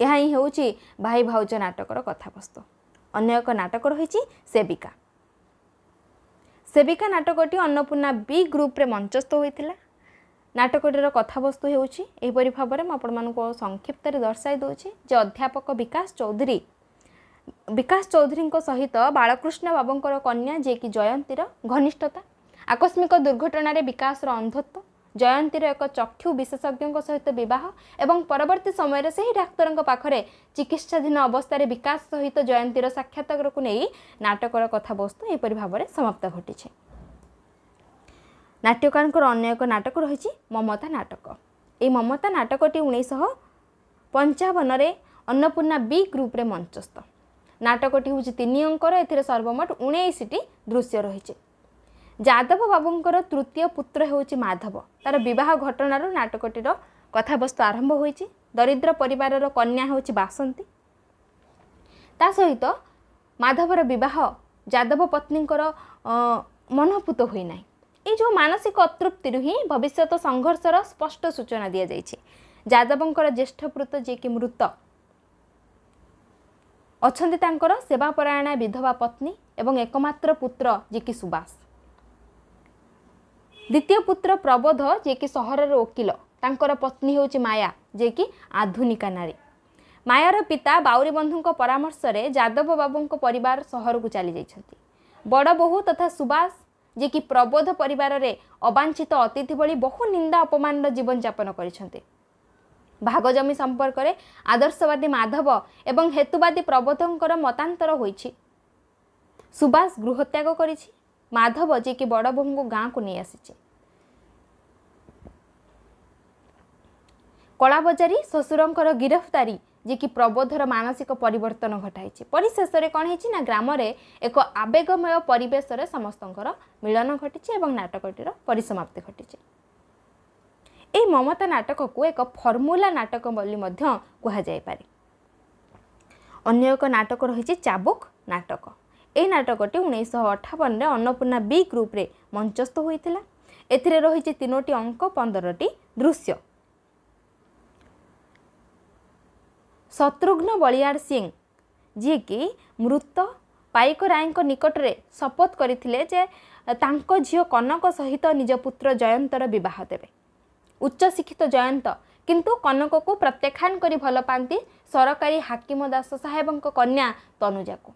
ଏହା ହିଁ ହେଉଛି ଭାଇ ଭାଉଜ ନାଟକର କଥାବସ୍ତୁ ଅନ୍ୟ ଏକ ନାଟକ ରହିଛି ସେବିକା ସେବିକା ନାଟକଟି ଅନ୍ନପୂର୍ଣ୍ଣା ବି ଗ୍ରୁପ୍ରେ ମଞ୍ଚସ୍ଥ ହୋଇଥିଲା ନାଟକଟିର କଥାବସ୍ତୁ ହେଉଛି ଏହିପରି ଭାବରେ ମୁଁ ଆପଣମାନଙ୍କୁ ସଂକ୍ଷିପ୍ତରେ ଦର୍ଶାଇ ଦେଉଛି ଯେ ଅଧ୍ୟାପକ ବିକାଶ ଚୌଧୁରୀ ବିକାଶ ଚୌଧୁରୀଙ୍କ ସହିତ ବାଳକୃଷ୍ଣ ବାବୁଙ୍କର କନ୍ୟା ଯିଏକି ଜୟନ୍ତୀର ଘନିଷ୍ଠତା ଆକସ୍ମିକ ଦୁର୍ଘଟଣାରେ ବିକାଶର ଅନ୍ଧତ୍ୱ ଜୟନ୍ତୀର ଏକ ଚକ୍ଷୁ ବିଶେଷଜ୍ଞଙ୍କ ସହିତ ବିବାହ ଏବଂ ପରବର୍ତ୍ତୀ ସମୟରେ ସେହି ଡାକ୍ତରଙ୍କ ପାଖରେ ଚିକିତ୍ସାଧୀନ ଅବସ୍ଥାରେ ବିକାଶ ସହିତ ଜୟନ୍ତୀର ସାକ୍ଷାତକୁ ନେଇ ନାଟକର କଥାବସ୍ତୁ ଏହିପରି ଭାବରେ ସମାପ୍ତ ଘଟିଛି ନାଟ୍ୟକାରଙ୍କର ଅନ୍ୟ ଏକ ନାଟକ ରହିଛି ମମତା ନାଟକ ଏହି ମମତା ନାଟକଟି ଉଣେଇଶହ ପଞ୍ଚାବନରେ ଅନ୍ନପୂର୍ଣ୍ଣା ବି ଗ୍ରୁପ୍ରେ ମଞ୍ଚସ୍ଥ ନାଟକଟି ହେଉଛି ତିନି ଅଙ୍କର ଏଥିରେ ସର୍ବମୋଟ ଉଣେଇଶଟି ଦୃଶ୍ୟ ରହିଛି ଯାଦବ ବାବୁଙ୍କର ତୃତୀୟ ପୁତ୍ର ହେଉଛି ମାଧବ ତାର ବିବାହ ଘଟଣାରୁ ନାଟକଟିର କଥାବସ୍ତୁ ଆରମ୍ଭ ହୋଇଛି ଦରିଦ୍ର ପରିବାରର କନ୍ୟା ହେଉଛି ବାସନ୍ତୀ ତା ସହିତ ମାଧବର ବିବାହ ଯାଦବ ପତ୍ନୀଙ୍କର ମନପୁତ ହୋଇନାହିଁ এই ଯେଉଁ ମାନସିକ ଅତୃପ୍ତିରୁ ହିଁ ଭବିଷ୍ୟତ ସଂଘର୍ଷର ସ୍ପଷ୍ଟ ସୂଚନା ଦିଆଯାଇଛି যাদবঙ্কর জ্যেষ্ঠ পুত্র যিয়ে কি ଅଛନ୍ତି ତାଙ୍କର ସେବାପରାୟଣା ବିଧବା ପତ୍ନୀ ଏବଂ ଏକମାତ୍ର ପୁତ୍ର ଯିଏକି ସୁବାସ ଦ୍ୱିତୀୟ ପୁତ୍ର ପ୍ରବୋଧ ଯିଏକି ସହରର ଓକିଲ ତାଙ୍କର ପତ୍ନୀ ହେଉଛି ମାୟା ଯିଏକି ଆଧୁନିକା ନାରୀ ମାୟାର ପିତା ବାଉରୀ ବନ୍ଧୁଙ୍କ ପରାମର୍ଶରେ ଯାଦବ ବାବୁଙ୍କ ପରିବାର ସହରକୁ ଚାଲିଯାଇଛନ୍ତି ବଡ଼ ବୋହୂ ତଥା ସୁବାସ ଯିଏକି ପ୍ରବୋଧ ପରିବାରରେ ଅବାଞ୍ଛିତ ଅତିଥି ଭଳି ବହୁ ନିନ୍ଦା ଅପମାନର ଜୀବନଯାପନ କରିଛନ୍ତି ଭାଗଜମି ସମ୍ପର୍କରେ ଆଦର୍ଶବାଦୀ ମାଧବ ଏବଂ ହେତୁବାଦୀ ପ୍ରବୋଧଙ୍କର ମତାନ୍ତର ହୋଇଛି ସୁବାସ ଗୃହତ୍ୟାଗ କରିଛି ମାଧବ ଯିଏକି ବଡ଼ବୋହୁଙ୍କୁ ଗାଁକୁ ନେଇ ଆସିଛି କଳାବଜାରୀ ଶ୍ୱଶୁରଙ୍କର ଗିରଫଦାରୀ ଯିଏକି ପ୍ରବୋଧର ମାନସିକ ପରିବର୍ତ୍ତନ ଘଟାଇଛି ପରିଶେଷରେ କ'ଣ ହେଇଛି ନା ଗ୍ରାମରେ ଏକ ଆବେଗମୟ ପରିବେଶରେ ସମସ୍ତଙ୍କର ମିଳନ ଘଟିଛି ଏବଂ ନାଟକଟିର ପରିସମାପ୍ତି ଘଟିଛି ଏହି ମମତା ନାଟକକୁ ଏକ ଫର୍ମୁଲା ନାଟକ ବୋଲି ମଧ୍ୟ କୁହାଯାଇପାରେ ଅନ୍ୟ ଏକ ନାଟକ ରହିଛି ଚାବୁକ ନାଟକ ଏହି ନାଟକଟି ଉଣେଇଶହ ଅଠାବନରେ ଅନ୍ନପୂର୍ଣ୍ଣା ବି ଗ୍ରୁପରେ ମଞ୍ଚସ୍ଥ ହୋଇଥିଲା ଏଥିରେ ରହିଛି ତିନୋଟି ଅଙ୍କ ପନ୍ଦରଟି ଦୃଶ୍ୟ ଶତ୍ରୁଘ୍ନ ବଳିଆର ସିଂ ଯିଏକି ମୃତ ପାଇକ ରାୟଙ୍କ ନିକଟରେ ଶପଥ କରିଥିଲେ ଯେ ତାଙ୍କ ଝିଅ କନକ ସହିତ ନିଜ ପୁତ୍ର ଜୟନ୍ତର ବିବାହ ଦେବେ ଉଚ୍ଚଶିକ୍ଷିତ ଜୟନ୍ତ କିନ୍ତୁ କନକକୁ ପ୍ରତ୍ୟାଖ୍ୟାନ କରି ଭଲ ପାଆନ୍ତି ସରକାରୀ ହାକିମ ଦାସ ସାହେବଙ୍କ କନ୍ୟା ତନୁଜାକୁ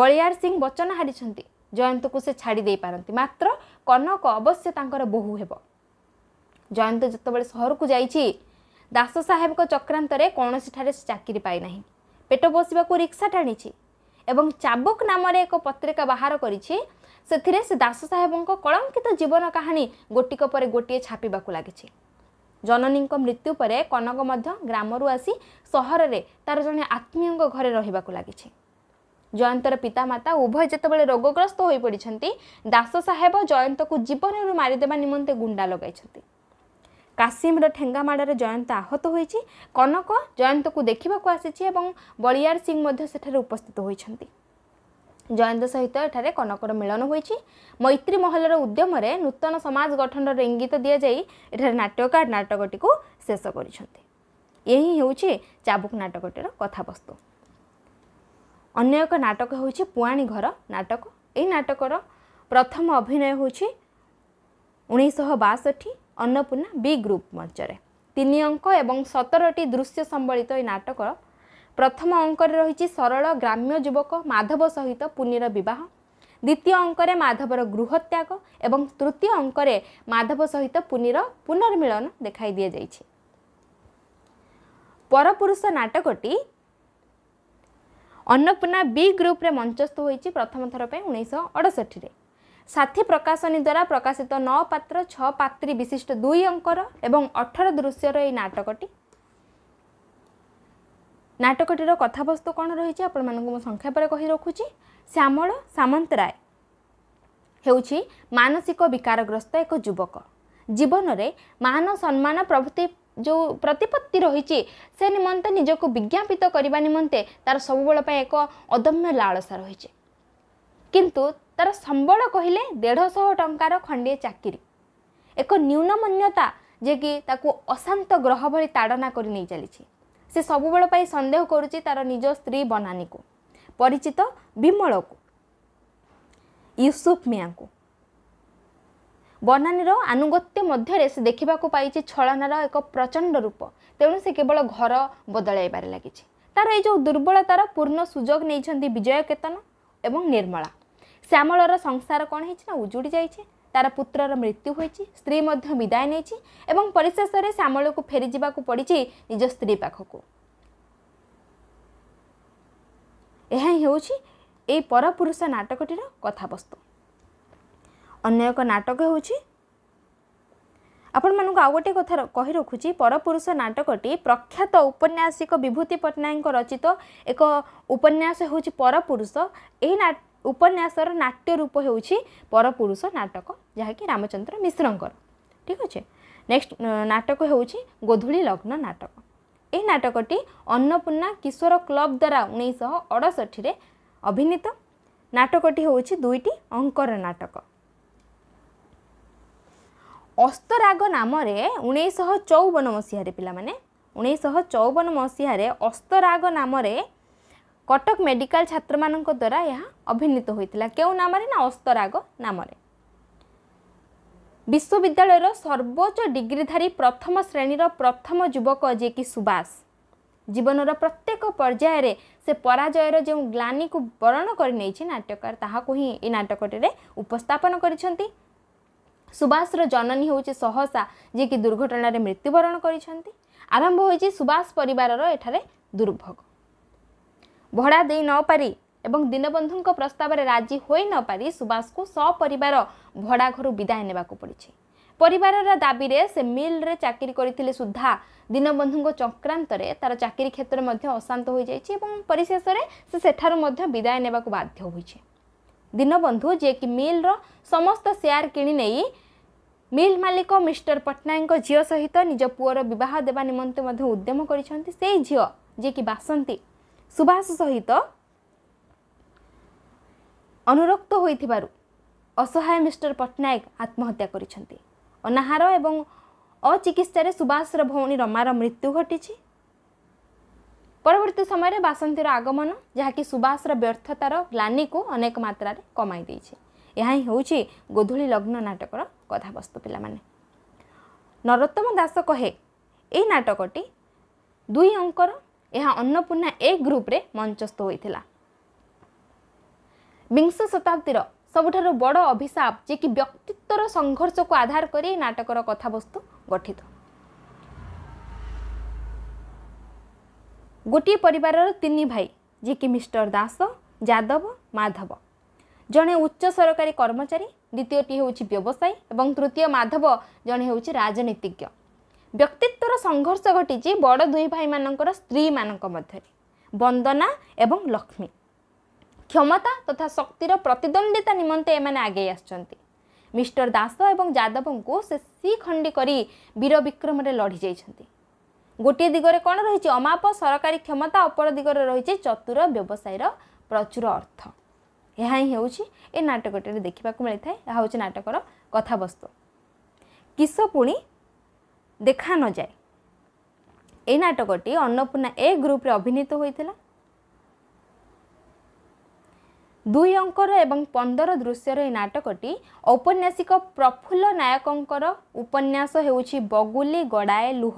ବଳିଆର ସିଂ ବଚନ ହାରିଛନ୍ତି ଜୟନ୍ତକୁ ସେ ଛାଡ଼ି ଦେଇପାରନ୍ତି ମାତ୍ର କନକ ଅବଶ୍ୟ ତାଙ୍କର ବୋହୁ ହେବ ଜୟନ୍ତ ଯେତେବେଳେ ସହରକୁ ଯାଇଛି ଦାସ ସାହେବଙ୍କ ଚକ୍ରାନ୍ତରେ କୌଣସିଠାରେ ସେ ଚାକିରି ପାଇନାହିଁ ପେଟ ବସିବାକୁ ରିକ୍ସା ଟାଣିଛି ଏବଂ ଚାବୁକ ନାମରେ ଏକ ପତ୍ରିକା ବାହାର କରିଛି ସେଥିରେ ସେ ଦାସ ସାହେବଙ୍କ କଳଙ୍କିତ ଜୀବନ କାହାଣୀ ଗୋଟିକ ପରେ ଗୋଟିଏ ଛାପିବାକୁ ଲାଗିଛି ଜନନୀଙ୍କ ମୃତ୍ୟୁ ପରେ କନକ ମଧ୍ୟ ଗ୍ରାମରୁ ଆସି ସହରରେ ତା'ର ଜଣେ ଆତ୍ମୀୟଙ୍କ ଘରେ ରହିବାକୁ ଲାଗିଛି ଜୟନ୍ତର ପିତାମାତା ଉଭୟ ଯେତେବେଳେ ରୋଗଗ୍ରସ୍ତ ହୋଇପଡ଼ିଛନ୍ତି ଦାସ ସାହେବ ଜୟନ୍ତକୁ ଜୀବନରୁ ମାରିଦେବା ନିମନ୍ତେ ଗୁଣ୍ଡା ଲଗାଇଛନ୍ତି କାସିମର ଠେଙ୍ଗାମାଡ଼ରେ ଜୟନ୍ତ ଆହତ ହୋଇଛି କନକ ଜୟନ୍ତକୁ ଦେଖିବାକୁ ଆସିଛି ଏବଂ ବଳିଆର ସିଂ ମଧ୍ୟ ସେଠାରେ ଉପସ୍ଥିତ ହୋଇଛନ୍ତି ଜୟନ୍ତ ସହିତ ଏଠାରେ କନକର ମିଳନ ହୋଇଛି ମୈତ୍ରୀ ମହଲର ଉଦ୍ୟମରେ ନୂତନ ସମାଜ ଗଠନର ଇଙ୍ଗିତ ଦିଆଯାଇ ଏଠାରେ ନାଟ୍ୟକାର ନାଟକଟିକୁ ଶେଷ କରିଛନ୍ତି ଏହି ହେଉଛି ଚାବୁକ ନାଟକଟିର କଥାବସ୍ତୁ ଅନ୍ୟ ଏକ ନାଟକ ହେଉଛି ପୁଆଣି ଘର ନାଟକ ଏହି ନାଟକର ପ୍ରଥମ ଅଭିନୟ ହେଉଛି ଉଣେଇଶହ ବାଷଠି ଅନ୍ନପୂର୍ଣ୍ଣା ବି ଗ୍ରୁପ୍ ମଞ୍ଚରେ ତିନି ଅଙ୍କ ଏବଂ ସତରଟି ଦୃଶ୍ୟ ସମ୍ବଳିତ ଏହି ନାଟକର ପ୍ରଥମ ଅଙ୍କରେ ରହିଛି ସରଳ ଗ୍ରାମ୍ୟ ଯୁବକ ମାଧବ ସହିତ ପୁନିର ବିବାହ ଦ୍ୱିତୀୟ ଅଙ୍କରେ ମାଧବର ଗୃହତ୍ୟାଗ ଏବଂ ତୃତୀୟ ଅଙ୍କରେ ମାଧବ ସହିତ ପୁନିର ପୁନର୍ମିଳନ ଦେଖାଇ ଦିଆଯାଇଛି ପରପୁରୁଷ ନାଟକଟି ଅନ୍ନପୂର୍ଣ୍ଣା ବି ଗ୍ରୁପରେ ମଞ୍ଚସ୍ଥ ହୋଇଛି ପ୍ରଥମ ଥର ପାଇଁ ଉଣେଇଶହ ଅଡ଼ଷଠିରେ ସାଥୀ ପ୍ରକାଶନୀ ଦ୍ୱାରା ପ୍ରକାଶିତ ନଅ ପାତ୍ର ଛଅ ପାତ୍ରୀ ବିଶିଷ୍ଟ ଦୁଇ ଅଙ୍କର ଏବଂ ଅଠର ଦୃଶ୍ୟର ଏହି ନାଟକଟି ନାଟକଟିର କଥାବସ୍ତୁ କ'ଣ ରହିଛି ଆପଣମାନଙ୍କୁ ମୁଁ ସଂକ୍ଷେପରେ କହି ରଖୁଛି ଶ୍ୟାମଳ ସାମନ୍ତରାୟ ହେଉଛି ମାନସିକ ବିକାରଗ୍ରସ୍ତ ଏକ ଯୁବକ ଜୀବନରେ ମାନ ସମ୍ମାନ ପ୍ରଭୃତି ଯେଉଁ ପ୍ରତିପତ୍ତି ରହିଛି ସେ ନିମନ୍ତେ ନିଜକୁ ବିଜ୍ଞାପିତ କରିବା ନିମନ୍ତେ ତା'ର ସବୁବେଳ ପାଇଁ ଏକ ଅଦମ୍ୟ ଲାଳସା ରହିଛି କିନ୍ତୁ ତା'ର ସମ୍ବଳ କହିଲେ ଦେଢ଼ଶହ ଟଙ୍କାର ଖଣ୍ଡିଏ ଚାକିରି ଏକ ନ୍ୟୁନମନ୍ୟତା ଯିଏକି ତାକୁ ଅଶାନ୍ତ ଗ୍ରହ ଭଳି ତାଡ଼ନା କରି ନେଇ ଚାଲିଛି ସେ ସବୁବେଳ ପାଇଁ ସନ୍ଦେହ କରୁଛି ତାର ନିଜ ସ୍ତ୍ରୀ ବନାନୀକୁ ପରିଚିତ ବିମଳକୁ ୟୁସୁଫ ମିଆଁଙ୍କୁ ବନାନୀର ଆନୁଗତ୍ୟ ମଧ୍ୟରେ ସେ ଦେଖିବାକୁ ପାଇଛି ଛଳନାର ଏକ ପ୍ରଚଣ୍ଡ ରୂପ ତେଣୁ ସେ କେବଳ ଘର ବଦଳାଇବାରେ ଲାଗିଛି ତା'ର ଏଇ ଯେଉଁ ଦୁର୍ବଳତାର ପୂର୍ଣ୍ଣ ସୁଯୋଗ ନେଇଛନ୍ତି ବିଜୟ କେତନ ଏବଂ ନିର୍ମଳା ଶ୍ୟାମଳର ସଂସାର କ'ଣ ହେଇଛି ନା ଉଜୁଡ଼ି ଯାଇଛି ତାର ପୁତ୍ରର ମୃତ୍ୟୁ ହୋଇଛି ସ୍ତ୍ରୀ ମଧ୍ୟ ବିଦାୟ ନେଇଛି ଏବଂ ପରିଶେଷରେ ଶ୍ୟାମଳକୁ ଫେରିଯିବାକୁ ପଡ଼ିଛି ନିଜ ସ୍ତ୍ରୀ ପାଖକୁ ଏହା ହିଁ ହେଉଛି ଏହି ପରପୁରୁଷ ନାଟକଟିର କଥାବସ୍ତୁ ଅନ୍ୟ ଏକ ନାଟକ ହେଉଛି ଆପଣମାନଙ୍କୁ ଆଉ ଗୋଟିଏ କଥା କହି ରଖୁଛି ପରପୁରୁଷ ନାଟକଟି ପ୍ରଖ୍ୟାତ ଉପନ୍ୟାସିକ ବିଭୂତି ପଟ୍ଟନାୟକଙ୍କ ରଚିତ ଏକ ଉପନ୍ୟାସ ହେଉଛି ପରପୁରୁଷ ଏହି ଉପନ୍ୟାସର ନାଟ୍ୟ ରୂପ ହେଉଛି ପରପୁରୁଷ ନାଟକ ଯାହାକି ରାମଚନ୍ଦ୍ର ମିଶ୍ରଙ୍କର ଠିକ୍ ଅଛି ନେକ୍ସଟ ନାଟକ ହେଉଛି ଗୋଧୂଳି ଲଗ୍ନ ନାଟକ ଏହି ନାଟକଟି ଅନ୍ନପୂର୍ଣ୍ଣା କିଶୋର କ୍ଲବ ଦ୍ୱାରା ଉଣେଇଶହ ଅଡ଼ଷଠିରେ ଅଭିନୀତ ନାଟକଟି ହେଉଛି ଦୁଇଟି ଅଙ୍କର ନାଟକ ଅସ୍ତରାଗ ନାମରେ ଉଣେଇଶହ ଚଉବନ ମସିହାରେ ପିଲାମାନେ ଉଣେଇଶହ ଚଉବନ ମସିହାରେ ଅସ୍ତରାଗ ନାମରେ କଟକ ମେଡ଼ିକାଲ ଛାତ୍ରମାନଙ୍କ ଦ୍ୱାରା ଏହା ଅଭିନୀତ ହୋଇଥିଲା କେଉଁ ନାମରେ ନା ଅସ୍ତରାଗ ନାମରେ ବିଶ୍ୱବିଦ୍ୟାଳୟର ସର୍ବୋଚ୍ଚ ଡିଗ୍ରୀଧାରୀ ପ୍ରଥମ ଶ୍ରେଣୀର ପ୍ରଥମ ଯୁବକ ଯିଏକି ସୁବାସ ଜୀବନର ପ୍ରତ୍ୟେକ ପର୍ଯ୍ୟାୟରେ ସେ ପରାଜୟର ଯେଉଁ ଗ୍ଲାନିକୁ ବରଣ କରିନେଇଛି ନାଟ୍ୟକାର ତାହାକୁ ହିଁ ଏ ନାଟକଟିରେ ଉପସ୍ଥାପନ କରିଛନ୍ତି ସୁବାସର ଜନନୀ ହେଉଛି ସହସା ଯିଏକି ଦୁର୍ଘଟଣାରେ ମୃତ୍ୟୁବରଣ କରିଛନ୍ତି ଆରମ୍ଭ ହୋଇଛି ସୁବାସ ପରିବାରର ଏଠାରେ ଦୁର୍ଭୋଗ ଭଡ଼ା ଦେଇ ନପାରି ଏବଂ ଦୀନବନ୍ଧୁଙ୍କ ପ୍ରସ୍ତାବରେ ରାଜି ହୋଇ ନପାରି ସୁବାସକୁ ସପରିବାର ଭଡ଼ା ଘରୁ ବିଦାୟ ନେବାକୁ ପଡ଼ିଛି ପରିବାରର ଦାବିରେ ସେ ମିଲ୍ରେ ଚାକିରି କରିଥିଲେ ସୁଦ୍ଧା ଦୀନବନ୍ଧୁଙ୍କ ଚକ୍ରାନ୍ତରେ ତାର ଚାକିରି କ୍ଷେତ୍ର ମଧ୍ୟ ଅଶାନ୍ତ ହୋଇଯାଇଛି ଏବଂ ପରିଶେଷରେ ସେ ସେଠାରୁ ମଧ୍ୟ ବିଦାୟ ନେବାକୁ ବାଧ୍ୟ ହୋଇଛି ଦୀନବନ୍ଧୁ ଯିଏକି ମିଲ୍ର ସମସ୍ତ ସେୟାର କିଣି ନେଇ ମିଲ୍ ମାଲିକ ମିଷ୍ଟର ପଟ୍ଟନାୟକଙ୍କ ଝିଅ ସହିତ ନିଜ ପୁଅର ବିବାହ ଦେବା ନିମନ୍ତେ ମଧ୍ୟ ଉଦ୍ୟମ କରିଛନ୍ତି ସେଇ ଝିଅ ଯିଏକି ବାସନ୍ତୀ ସୁବାସ ସହିତ ଅନୁରକ୍ତ ହୋଇଥିବାରୁ ଅସହାୟ ମିଷ୍ଟର ପଟ୍ଟନାୟକ ଆତ୍ମହତ୍ୟା କରିଛନ୍ତି ଅନାହାର ଏବଂ ଅଚିକିତ୍ସାରେ ସୁବାସର ଭଉଣୀ ରମାର ମୃତ୍ୟୁ ଘଟିଛି ପରବର୍ତ୍ତୀ ସମୟରେ ବାସନ୍ତୀର ଆଗମନ ଯାହାକି ସୁବାସର ବ୍ୟର୍ଥତାର ଗ୍ଲାନିକୁ ଅନେକ ମାତ୍ରାରେ କମାଇ ଦେଇଛି ଏହା ହିଁ ହେଉଛି ଗୋଧୂଳି ଲଗ୍ନ ନାଟକର କଥାବସ୍ତୁ ପିଲାମାନେ ନରୋତ୍ତମ ଦାସ କହେ ଏହି ନାଟକଟି ଦୁଇ ଅଙ୍କର ଏହା ଅନ୍ନପୂର୍ଣ୍ଣା ଏ ଗ୍ରୁପରେ ମଞ୍ଚସ୍ଥ ହୋଇଥିଲା ବିଂଶ ଶତାବ୍ଦୀର ସବୁଠାରୁ ବଡ଼ ଅଭିଶାପ ଯିଏକି ବ୍ୟକ୍ତିତ୍ୱର ସଂଘର୍ଷକୁ ଆଧାର କରି ଏହି ନାଟକର କଥାବସ୍ତୁ ଗଠିତ ଗୋଟିଏ ପରିବାରର ତିନି ଭାଇ ଯିଏକି ମିଷ୍ଟର ଦାସ ଯାଦବ ମାଧବ ଜଣେ ଉଚ୍ଚ ସରକାରୀ କର୍ମଚାରୀ ଦ୍ୱିତୀୟଟି ହେଉଛି ବ୍ୟବସାୟୀ ଏବଂ ତୃତୀୟ ମାଧବ ଜଣେ ହେଉଛି ରାଜନୀତିଜ୍ଞ ବ୍ୟକ୍ତିତ୍ୱର ସଂଘର୍ଷ ଘଟିଛି ବଡ଼ ଦୁଇ ଭାଇମାନଙ୍କର ସ୍ତ୍ରୀମାନଙ୍କ ମଧ୍ୟରେ ବନ୍ଦନା ଏବଂ ଲକ୍ଷ୍ମୀ କ୍ଷମତା ତଥା ଶକ୍ତିର ପ୍ରତିଦ୍ୱନ୍ଦ୍ୱିତା ନିମନ୍ତେ ଏମାନେ ଆଗେଇ ଆସିଛନ୍ତି ମିଷ୍ଟର ଦାସ ଏବଂ ଯାଦବଙ୍କୁ ସେ ସି ଖଣ୍ଡି କରି ବୀରବିକ୍ରମରେ ଲଢ଼ି ଯାଇଛନ୍ତି ଗୋଟିଏ ଦିଗରେ କ'ଣ ରହିଛି ଅମାପ ସରକାରୀ କ୍ଷମତା ଅପର ଦିଗରେ ରହିଛି ଚତୁର ବ୍ୟବସାୟର ପ୍ରଚୁର ଅର୍ଥ ଏହା ହିଁ ହେଉଛି ଏ ନାଟକଟିରେ ଦେଖିବାକୁ ମିଳିଥାଏ ଏହା ହେଉଛି ନାଟକର କଥାବସ୍ତୁ କିଶ ପୁଣି ଦେଖା ନଯାଏ ଏହି ନାଟକଟି ଅନ୍ନପୂର୍ଣ୍ଣା ଏ ଗ୍ରୁପରେ ଅଭିନୀତ ହୋଇଥିଲା ଦୁଇ ଅଙ୍କର ଏବଂ ପନ୍ଦର ଦୃଶ୍ୟର ଏହି ନାଟକଟି ଔପନ୍ୟାସିକ ପ୍ରଫୁଲ୍ଲ ନାୟକଙ୍କର ଉପନ୍ୟାସ ହେଉଛି ବଗୁଲି ଗଡ଼ାଏ ଲୁହ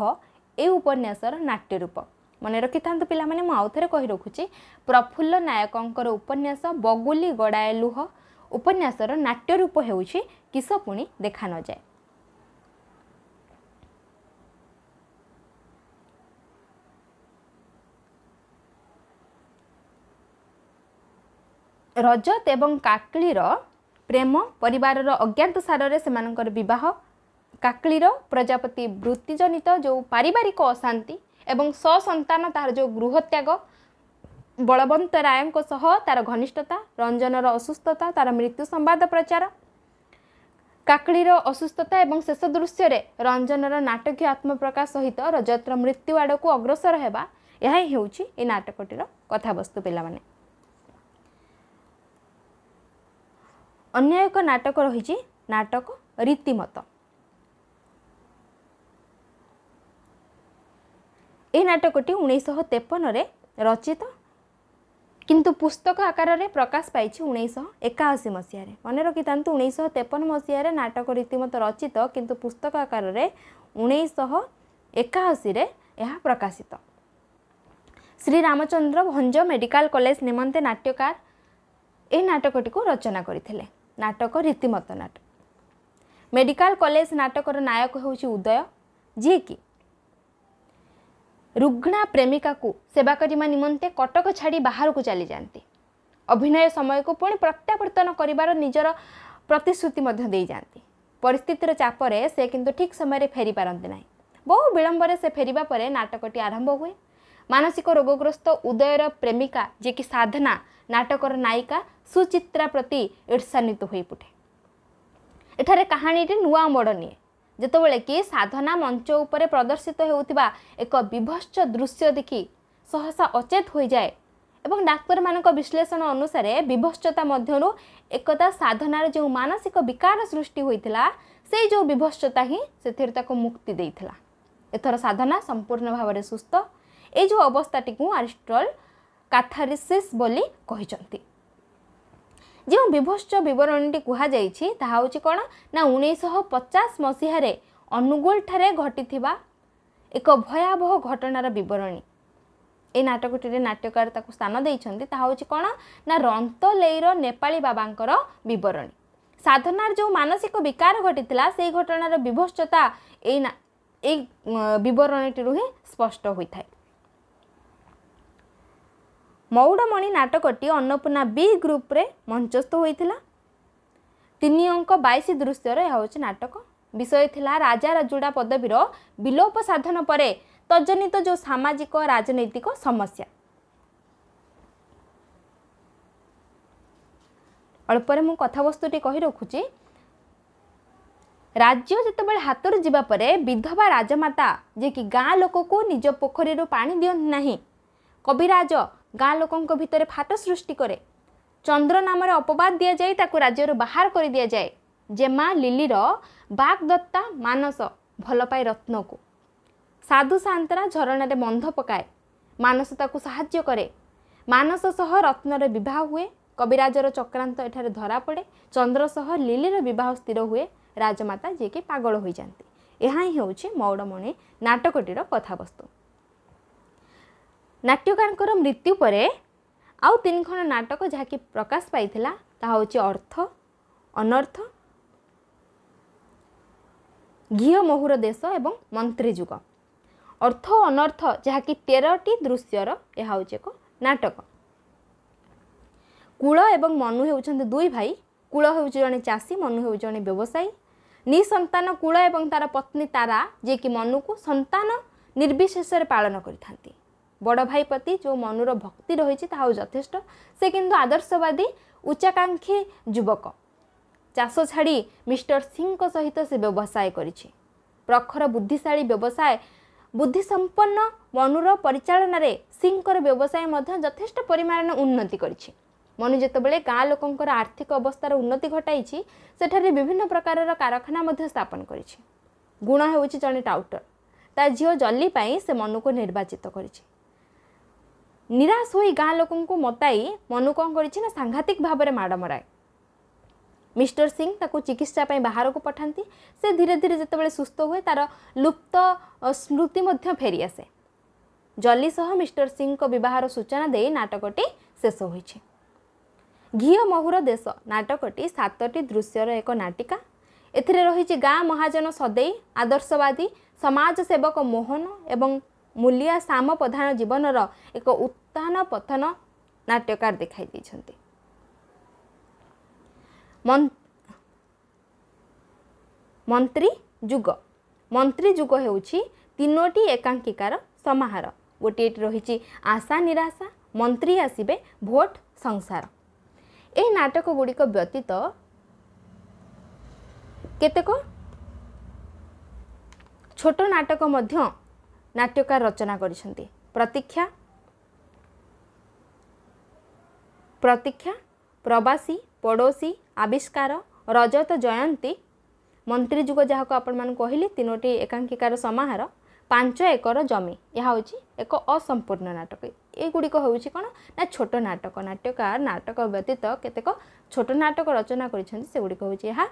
ଏ ଉପନ୍ୟାସର ନାଟ୍ୟରୂପ ମନେ ରଖିଥାନ୍ତୁ ପିଲାମାନେ ମୁଁ ଆଉ ଥରେ କହି ରଖୁଛି ପ୍ରଫୁଲ୍ଲ ନାୟକଙ୍କର ଉପନ୍ୟାସ ବଗୁଲି ଗଡ଼ାଏ ଲୁହ ଉପନ୍ୟାସର ନାଟ୍ୟରୂପ ହେଉଛି କିସ ପୁଣି ଦେଖା ନଯାଏ ରଜତ ଏବଂ କାକଳିର ପ୍ରେମ ପରିବାରର ଅଜ୍ଞାତ ସାରରେ ସେମାନଙ୍କର ବିବାହ କାକଳିର ପ୍ରଜାପତି ବୃତ୍ତିଜନିତ ଯେଉଁ ପାରିବାରିକ ଅଶାନ୍ତି ଏବଂ ସସନ୍ତାନ ତାହାର ଯେଉଁ ଗୃହତ୍ୟାଗ ବଳବନ୍ତ ରାୟଙ୍କ ସହ ତାର ଘନିଷ୍ଠତା ରଞ୍ଜନର ଅସୁସ୍ଥତା ତାର ମୃତ୍ୟୁ ସମ୍ବାଦ ପ୍ରଚାର କାକଳିର ଅସୁସ୍ଥତା ଏବଂ ଶେଷ ଦୃଶ୍ୟରେ ରଞ୍ଜନର ନାଟକୀୟ ଆତ୍ମପ୍ରକାଶ ସହିତ ରଜତର ମୃତ୍ୟୁ ଆଡ଼କୁ ଅଗ୍ରସର ହେବା ଏହା ହିଁ ହେଉଛି ଏ ନାଟକଟିର କଥାବସ୍ତୁ ପିଲାମାନେ ଅନ୍ୟ ଏକ ନାଟକ ରହିଛି ନାଟକ ରୀତିମତ ଏହି ନାଟକଟି ଉଣେଇଶହ ତେପନରେ ରଚିତ କିନ୍ତୁ ପୁସ୍ତକ ଆକାରରେ ପ୍ରକାଶ ପାଇଛି ଉଣେଇଶହ ଏକାଅଶୀ ମସିହାରେ ମନେ ରଖିଥାନ୍ତୁ ଉଣେଇଶହ ତେପନ ମସିହାରେ ନାଟକ ରୀତିମତ ରଚିତ କିନ୍ତୁ ପୁସ୍ତକ ଆକାରରେ ଉଣେଇଶହ ଏକାଅଶୀରେ ଏହା ପ୍ରକାଶିତ ଶ୍ରୀ ରାମଚନ୍ଦ୍ର ଭଞ୍ଜ ମେଡ଼ିକାଲ କଲେଜ ନିମନ୍ତେ ନାଟ୍ୟକାର ଏହି ନାଟକଟିକୁ ରଚନା କରିଥିଲେ ନାଟକ ରୀତିମତ ନାଟକ ମେଡ଼ିକାଲ କଲେଜ ନାଟକର ନାୟକ ହେଉଛି ଉଦୟ ଯିଏକି ରୁଗ୍ଣା ପ୍ରେମିକାକୁ ସେବା କରିବା ନିମନ୍ତେ କଟକ ଛାଡ଼ି ବାହାରକୁ ଚାଲିଯାଆନ୍ତି ଅଭିନୟ ସମୟକୁ ପୁଣି ପ୍ରତ୍ୟାବର୍ତ୍ତନ କରିବାର ନିଜର ପ୍ରତିଶ୍ରୁତି ମଧ୍ୟ ଦେଇଯାଆନ୍ତି ପରିସ୍ଥିତିର ଚାପରେ ସେ କିନ୍ତୁ ଠିକ୍ ସମୟରେ ଫେରିପାରନ୍ତି ନାହିଁ ବହୁ ବିଳମ୍ବରେ ସେ ଫେରିବା ପରେ ନାଟକଟି ଆରମ୍ଭ ହୁଏ ମାନସିକ ରୋଗଗ୍ରସ୍ତ ଉଦୟର ପ୍ରେମିକା ଯିଏକି ସାଧନା ନାଟକର ନାୟିକା ସୁଚିତ୍ରା ପ୍ରତି ଈର୍ଷାନ୍ୱିତ ହୋଇପୁଠେ ଏଠାରେ କାହାଣୀଟି ନୂଆ ମୋଡ଼ ନିଏ ଯେତେବେଳେ କି ସାଧନା ମଞ୍ଚ ଉପରେ ପ୍ରଦର୍ଶିତ ହେଉଥିବା ଏକ ବିଭତ୍ସ ଦୃଶ୍ୟ ଦେଖି ସହସା ଅଚେତ ହୋଇଯାଏ ଏବଂ ଡାକ୍ତରମାନଙ୍କ ବିଶ୍ଳେଷଣ ଅନୁସାରେ ବିଭତ୍ସତା ମଧ୍ୟରୁ ଏକତା ସାଧନାର ଯେଉଁ ମାନସିକ ବିକାର ସୃଷ୍ଟି ହୋଇଥିଲା ସେଇ ଯେଉଁ ବିଭତ୍ସତା ହିଁ ସେଥିରୁ ତାକୁ ମୁକ୍ତି ଦେଇଥିଲା ଏଥର ସାଧନା ସମ୍ପୂର୍ଣ୍ଣ ଭାବରେ ସୁସ୍ଥ ଏଇ ଯେଉଁ ଅବସ୍ଥାଟିକୁ ଆରିଷ୍ଟ୍ରଲ କାଥାରିସିସ୍ ବୋଲି କହିଛନ୍ତି ଯେଉଁ ବିଭତ୍ସ ବିବରଣୀଟି କୁହାଯାଇଛି ତାହା ହେଉଛି କ'ଣ ନା ଉଣେଇଶହ ପଚାଶ ମସିହାରେ ଅନୁଗୁଳଠାରେ ଘଟିଥିବା ଏକ ଭୟାବହ ଘଟଣାର ବିବରଣୀ ଏ ନାଟକଟିରେ ନାଟ୍ୟକାର ତାକୁ ସ୍ଥାନ ଦେଇଛନ୍ତି ତାହା ହେଉଛି କ'ଣ ନା ରନ୍ତଲେଇର ନେପାଳୀ ବାବାଙ୍କର ବିବରଣୀ ସାଧନାର ଯେଉଁ ମାନସିକ ବିକାର ଘଟିଥିଲା ସେହି ଘଟଣାର ବିଭତ୍ସତା ଏଇ ଏଇ ବିବରଣୀଟିରୁ ହିଁ ସ୍ପଷ୍ଟ ହୋଇଥାଏ ମୌଡ଼ମଣି ନାଟକଟି ଅନ୍ନପୂର୍ଣ୍ଣା ବି ଗ୍ରୁପ୍ରେ ମଞ୍ଚସ୍ଥ ହୋଇଥିଲା ତିନି ଅଙ୍କ ବାଇଶ ଦୃଶ୍ୟର ଏହା ହେଉଛି ନାଟକ ବିଷୟ ଥିଲା ରାଜା ରାଜୁଡ଼ା ପଦବୀର ବିଲୋପ ସାଧନ ପରେ ତଜନିତ ଯେଉଁ ସାମାଜିକ ରାଜନୈତିକ ସମସ୍ୟା ଅଳ୍ପରେ ମୁଁ କଥାବସ୍ତୁଟି କହି ରଖୁଛି ରାଜ୍ୟ ଯେତେବେଳେ ହାତରୁ ଯିବା ପରେ ବିଧବା ରାଜମାତା ଯିଏକି ଗାଁ ଲୋକକୁ ନିଜ ପୋଖରୀରୁ ପାଣି ଦିଅନ୍ତି ନାହିଁ କବିରାଜ ଗାଁ ଲୋକଙ୍କ ଭିତରେ ଫାଟ ସୃଷ୍ଟି କରେ ଚନ୍ଦ୍ର ନାମରେ ଅପବାଦ ଦିଆଯାଇ ତାକୁ ରାଜ୍ୟରୁ ବାହାର କରି ଦିଆଯାଏ ଜେମା ଲିଲିର ବାଗଦତ୍ତା ମାନସ ଭଲ ପାଏ ରତ୍ନକୁ ସାଧୁ ସାନ୍ତରା ଝରଣାରେ ବନ୍ଧ ପକାଏ ମାନସ ତାକୁ ସାହାଯ୍ୟ କରେ ମାନସ ସହ ରତ୍ନର ବିବାହ ହୁଏ କବିରାଜର ଚକ୍ରାନ୍ତ ଏଠାରେ ଧରାପଡ଼େ ଚନ୍ଦ୍ର ସହ ଲିଲିର ବିବାହ ସ୍ଥିର ହୁଏ ରାଜମାତା ଯିଏକି ପାଗଳ ହୋଇଯାନ୍ତି ଏହା ହିଁ ହେଉଛି ମୌଡ଼ମଣି ନାଟକଟିର କଥାବସ୍ତୁ ନାଟ୍ୟକାରଙ୍କର ମୃତ୍ୟୁ ପରେ ଆଉ ତିନି ଖଣ୍ଡ ନାଟକ ଯାହାକି ପ୍ରକାଶ ପାଇଥିଲା ତାହା ହେଉଛି ଅର୍ଥ ଅନର୍ଥ ଘିଅ ମହୁର ଦେଶ ଏବଂ ମନ୍ତ୍ରୀଯୁଗ ଅର୍ଥ ଅନର୍ଥ ଯାହାକି ତେରଟି ଦୃଶ୍ୟର ଏହା ହେଉଛି ଏକ ନାଟକ କୁଳ ଏବଂ ମନୁ ହେଉଛନ୍ତି ଦୁଇ ଭାଇ କୁଳ ହେଉଛି ଜଣେ ଚାଷୀ ମନୁ ହେଉଛି ଜଣେ ବ୍ୟବସାୟୀ ନିସନ୍ତାନ କୁଳ ଏବଂ ତାର ପତ୍ନୀ ତାରା ଯିଏକି ମନୁକୁ ସନ୍ତାନ ନିର୍ବିଶେଷରେ ପାଳନ କରିଥାନ୍ତି বড় ভাই প্রতি যে মনুর ভক্তি রয়েছে তাহাও যথেষ্ট সে কিন্তু আদর্শবাদী উচ্চাকাঙ্ক্ষী যুবক চাষ ছাড়ি মিষ্টর সিং সহিত সে ব্যবসায় করেছে প্রখর বুদ্ধিশালী ব্যবসায় বুদ্ধিসম্পন্ন মনুর পরিচালনার সিংকর ব্যবসায় মধ্য যথেষ্ট পরিমাণ উন্নতি করেছে মনু যেতবে গাঁ লোকর আর্থিক অবস্থার উন্নতি ঘটাইছি সেঠারে বিভিন্ন প্রকার কারখানা মধ্য স্থাপন করেছে গুণ হচ্ছে জন টাউটর তা ঝিও জল্লি পাই সে মনুকে নির্বাচিত করেছে ନିରାଶ ହୋଇ ଗାଁ ଲୋକଙ୍କୁ ମତାଇ ମନୁ କ'ଣ କରିଛି ନା ସାଂଘାତିକ ଭାବରେ ମାଡ଼ ମରାଏ ମିଷ୍ଟର ସିଂ ତାକୁ ଚିକିତ୍ସା ପାଇଁ ବାହାରକୁ ପଠାନ୍ତି ସେ ଧୀରେ ଧୀରେ ଯେତେବେଳେ ସୁସ୍ଥ ହୁଏ ତା'ର ଲୁପ୍ତ ସ୍ମୃତି ମଧ୍ୟ ଫେରିଆସେ ଜଲି ସହ ମିଷ୍ଟର ସିଂଙ୍କ ବିବାହର ସୂଚନା ଦେଇ ନାଟକଟି ଶେଷ ହୋଇଛି ଘିଅ ମହୁର ଦେଶ ନାଟକଟି ସାତଟି ଦୃଶ୍ୟର ଏକ ନାଟିକା ଏଥିରେ ରହିଛି ଗାଁ ମହାଜନ ସଦେଇ ଆଦର୍ଶବାଦୀ ସମାଜସେବକ ମୋହନ ଏବଂ ମୂଲିଆ ଶ୍ୟାମ ପ୍ରଧାନ ଜୀବନର ଏକ ଉତ୍ଥାନ ପଥନ ନାଟ୍ୟକାର ଦେଖାଇ ଦେଇଛନ୍ତି ମନ୍ତ୍ରୀ ଯୁଗ ମନ୍ତ୍ରୀ ଯୁଗ ହେଉଛି ତିନୋଟି ଏକାଙ୍କିକାର ସମାହାର ଗୋଟିଏଟି ରହିଛି ଆଶା ନିରାଶା ମନ୍ତ୍ରୀ ଆସିବେ ଭୋଟ ସଂସାର ଏହି ନାଟକ ଗୁଡ଼ିକ ବ୍ୟତୀତ କେତେକ ଛୋଟ ନାଟକ ମଧ୍ୟ ନାଟ୍ୟକାର ରଚନା କରିଛନ୍ତି ପ୍ରତୀକ୍ଷା ପ୍ରତୀକ୍ଷା ପ୍ରବାସୀ ପଡ଼ୋଶୀ ଆବିଷ୍କାର ରଜତ ଜୟନ୍ତୀ ମନ୍ତ୍ରୀଯୁଗ ଯାହାକୁ ଆପଣମାନଙ୍କୁ କହିଲି ତିନୋଟି ଏକାଙ୍କିକାର ସମାହାର ପାଞ୍ଚ ଏକର ଜମି ଏହା ହେଉଛି ଏକ ଅସମ୍ପୂର୍ଣ୍ଣ ନାଟକ ଏଗୁଡ଼ିକ ହେଉଛି କ'ଣ ନା ଛୋଟ ନାଟକ ନାଟ୍ୟକାର ନାଟକ ବ୍ୟତୀତ କେତେକ ଛୋଟ ନାଟକ ରଚନା କରିଛନ୍ତି ସେଗୁଡ଼ିକ ହେଉଛି ଏହା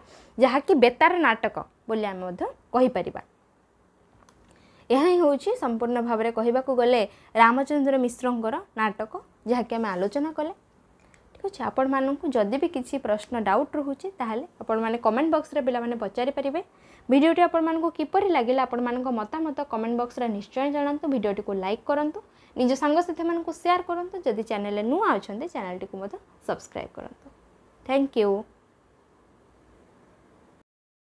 ଯାହାକି ବେତାର ନାଟକ ବୋଲି ଆମେ ମଧ୍ୟ କହିପାରିବା ଏହା ହିଁ ହେଉଛି ସମ୍ପୂର୍ଣ୍ଣ ଭାବରେ କହିବାକୁ ଗଲେ ରାମଚନ୍ଦ୍ର ମିଶ୍ରଙ୍କର ନାଟକ ଯାହାକି ଆମେ ଆଲୋଚନା କଲେ ଠିକ୍ ଅଛି ଆପଣମାନଙ୍କୁ ଯଦି ବି କିଛି ପ୍ରଶ୍ନ ଡାଉଟ୍ ରହୁଛି ତାହେଲେ ଆପଣମାନେ କମେଣ୍ଟ ବକ୍ସରେ ପିଲାମାନେ ପଚାରିପାରିବେ ଭିଡ଼ିଓଟି ଆପଣମାନଙ୍କୁ କିପରି ଲାଗିଲା ଆପଣମାନଙ୍କ ମତାମତ କମେଣ୍ଟ ବକ୍ସରେ ନିଶ୍ଚୟ ଜଣାନ୍ତୁ ଭିଡ଼ିଓଟିକୁ ଲାଇକ୍ କରନ୍ତୁ ନିଜ ସାଙ୍ଗସାଥିମାନଙ୍କୁ ସେୟାର କରନ୍ତୁ ଯଦି ଚ୍ୟାନେଲରେ ନୂଆ ଅଛନ୍ତି ଚ୍ୟାନେଲଟିକୁ ମଧ୍ୟ ସବସ୍କ୍ରାଇବ୍ କରନ୍ତୁ ଥ୍ୟାଙ୍କ ୟୁ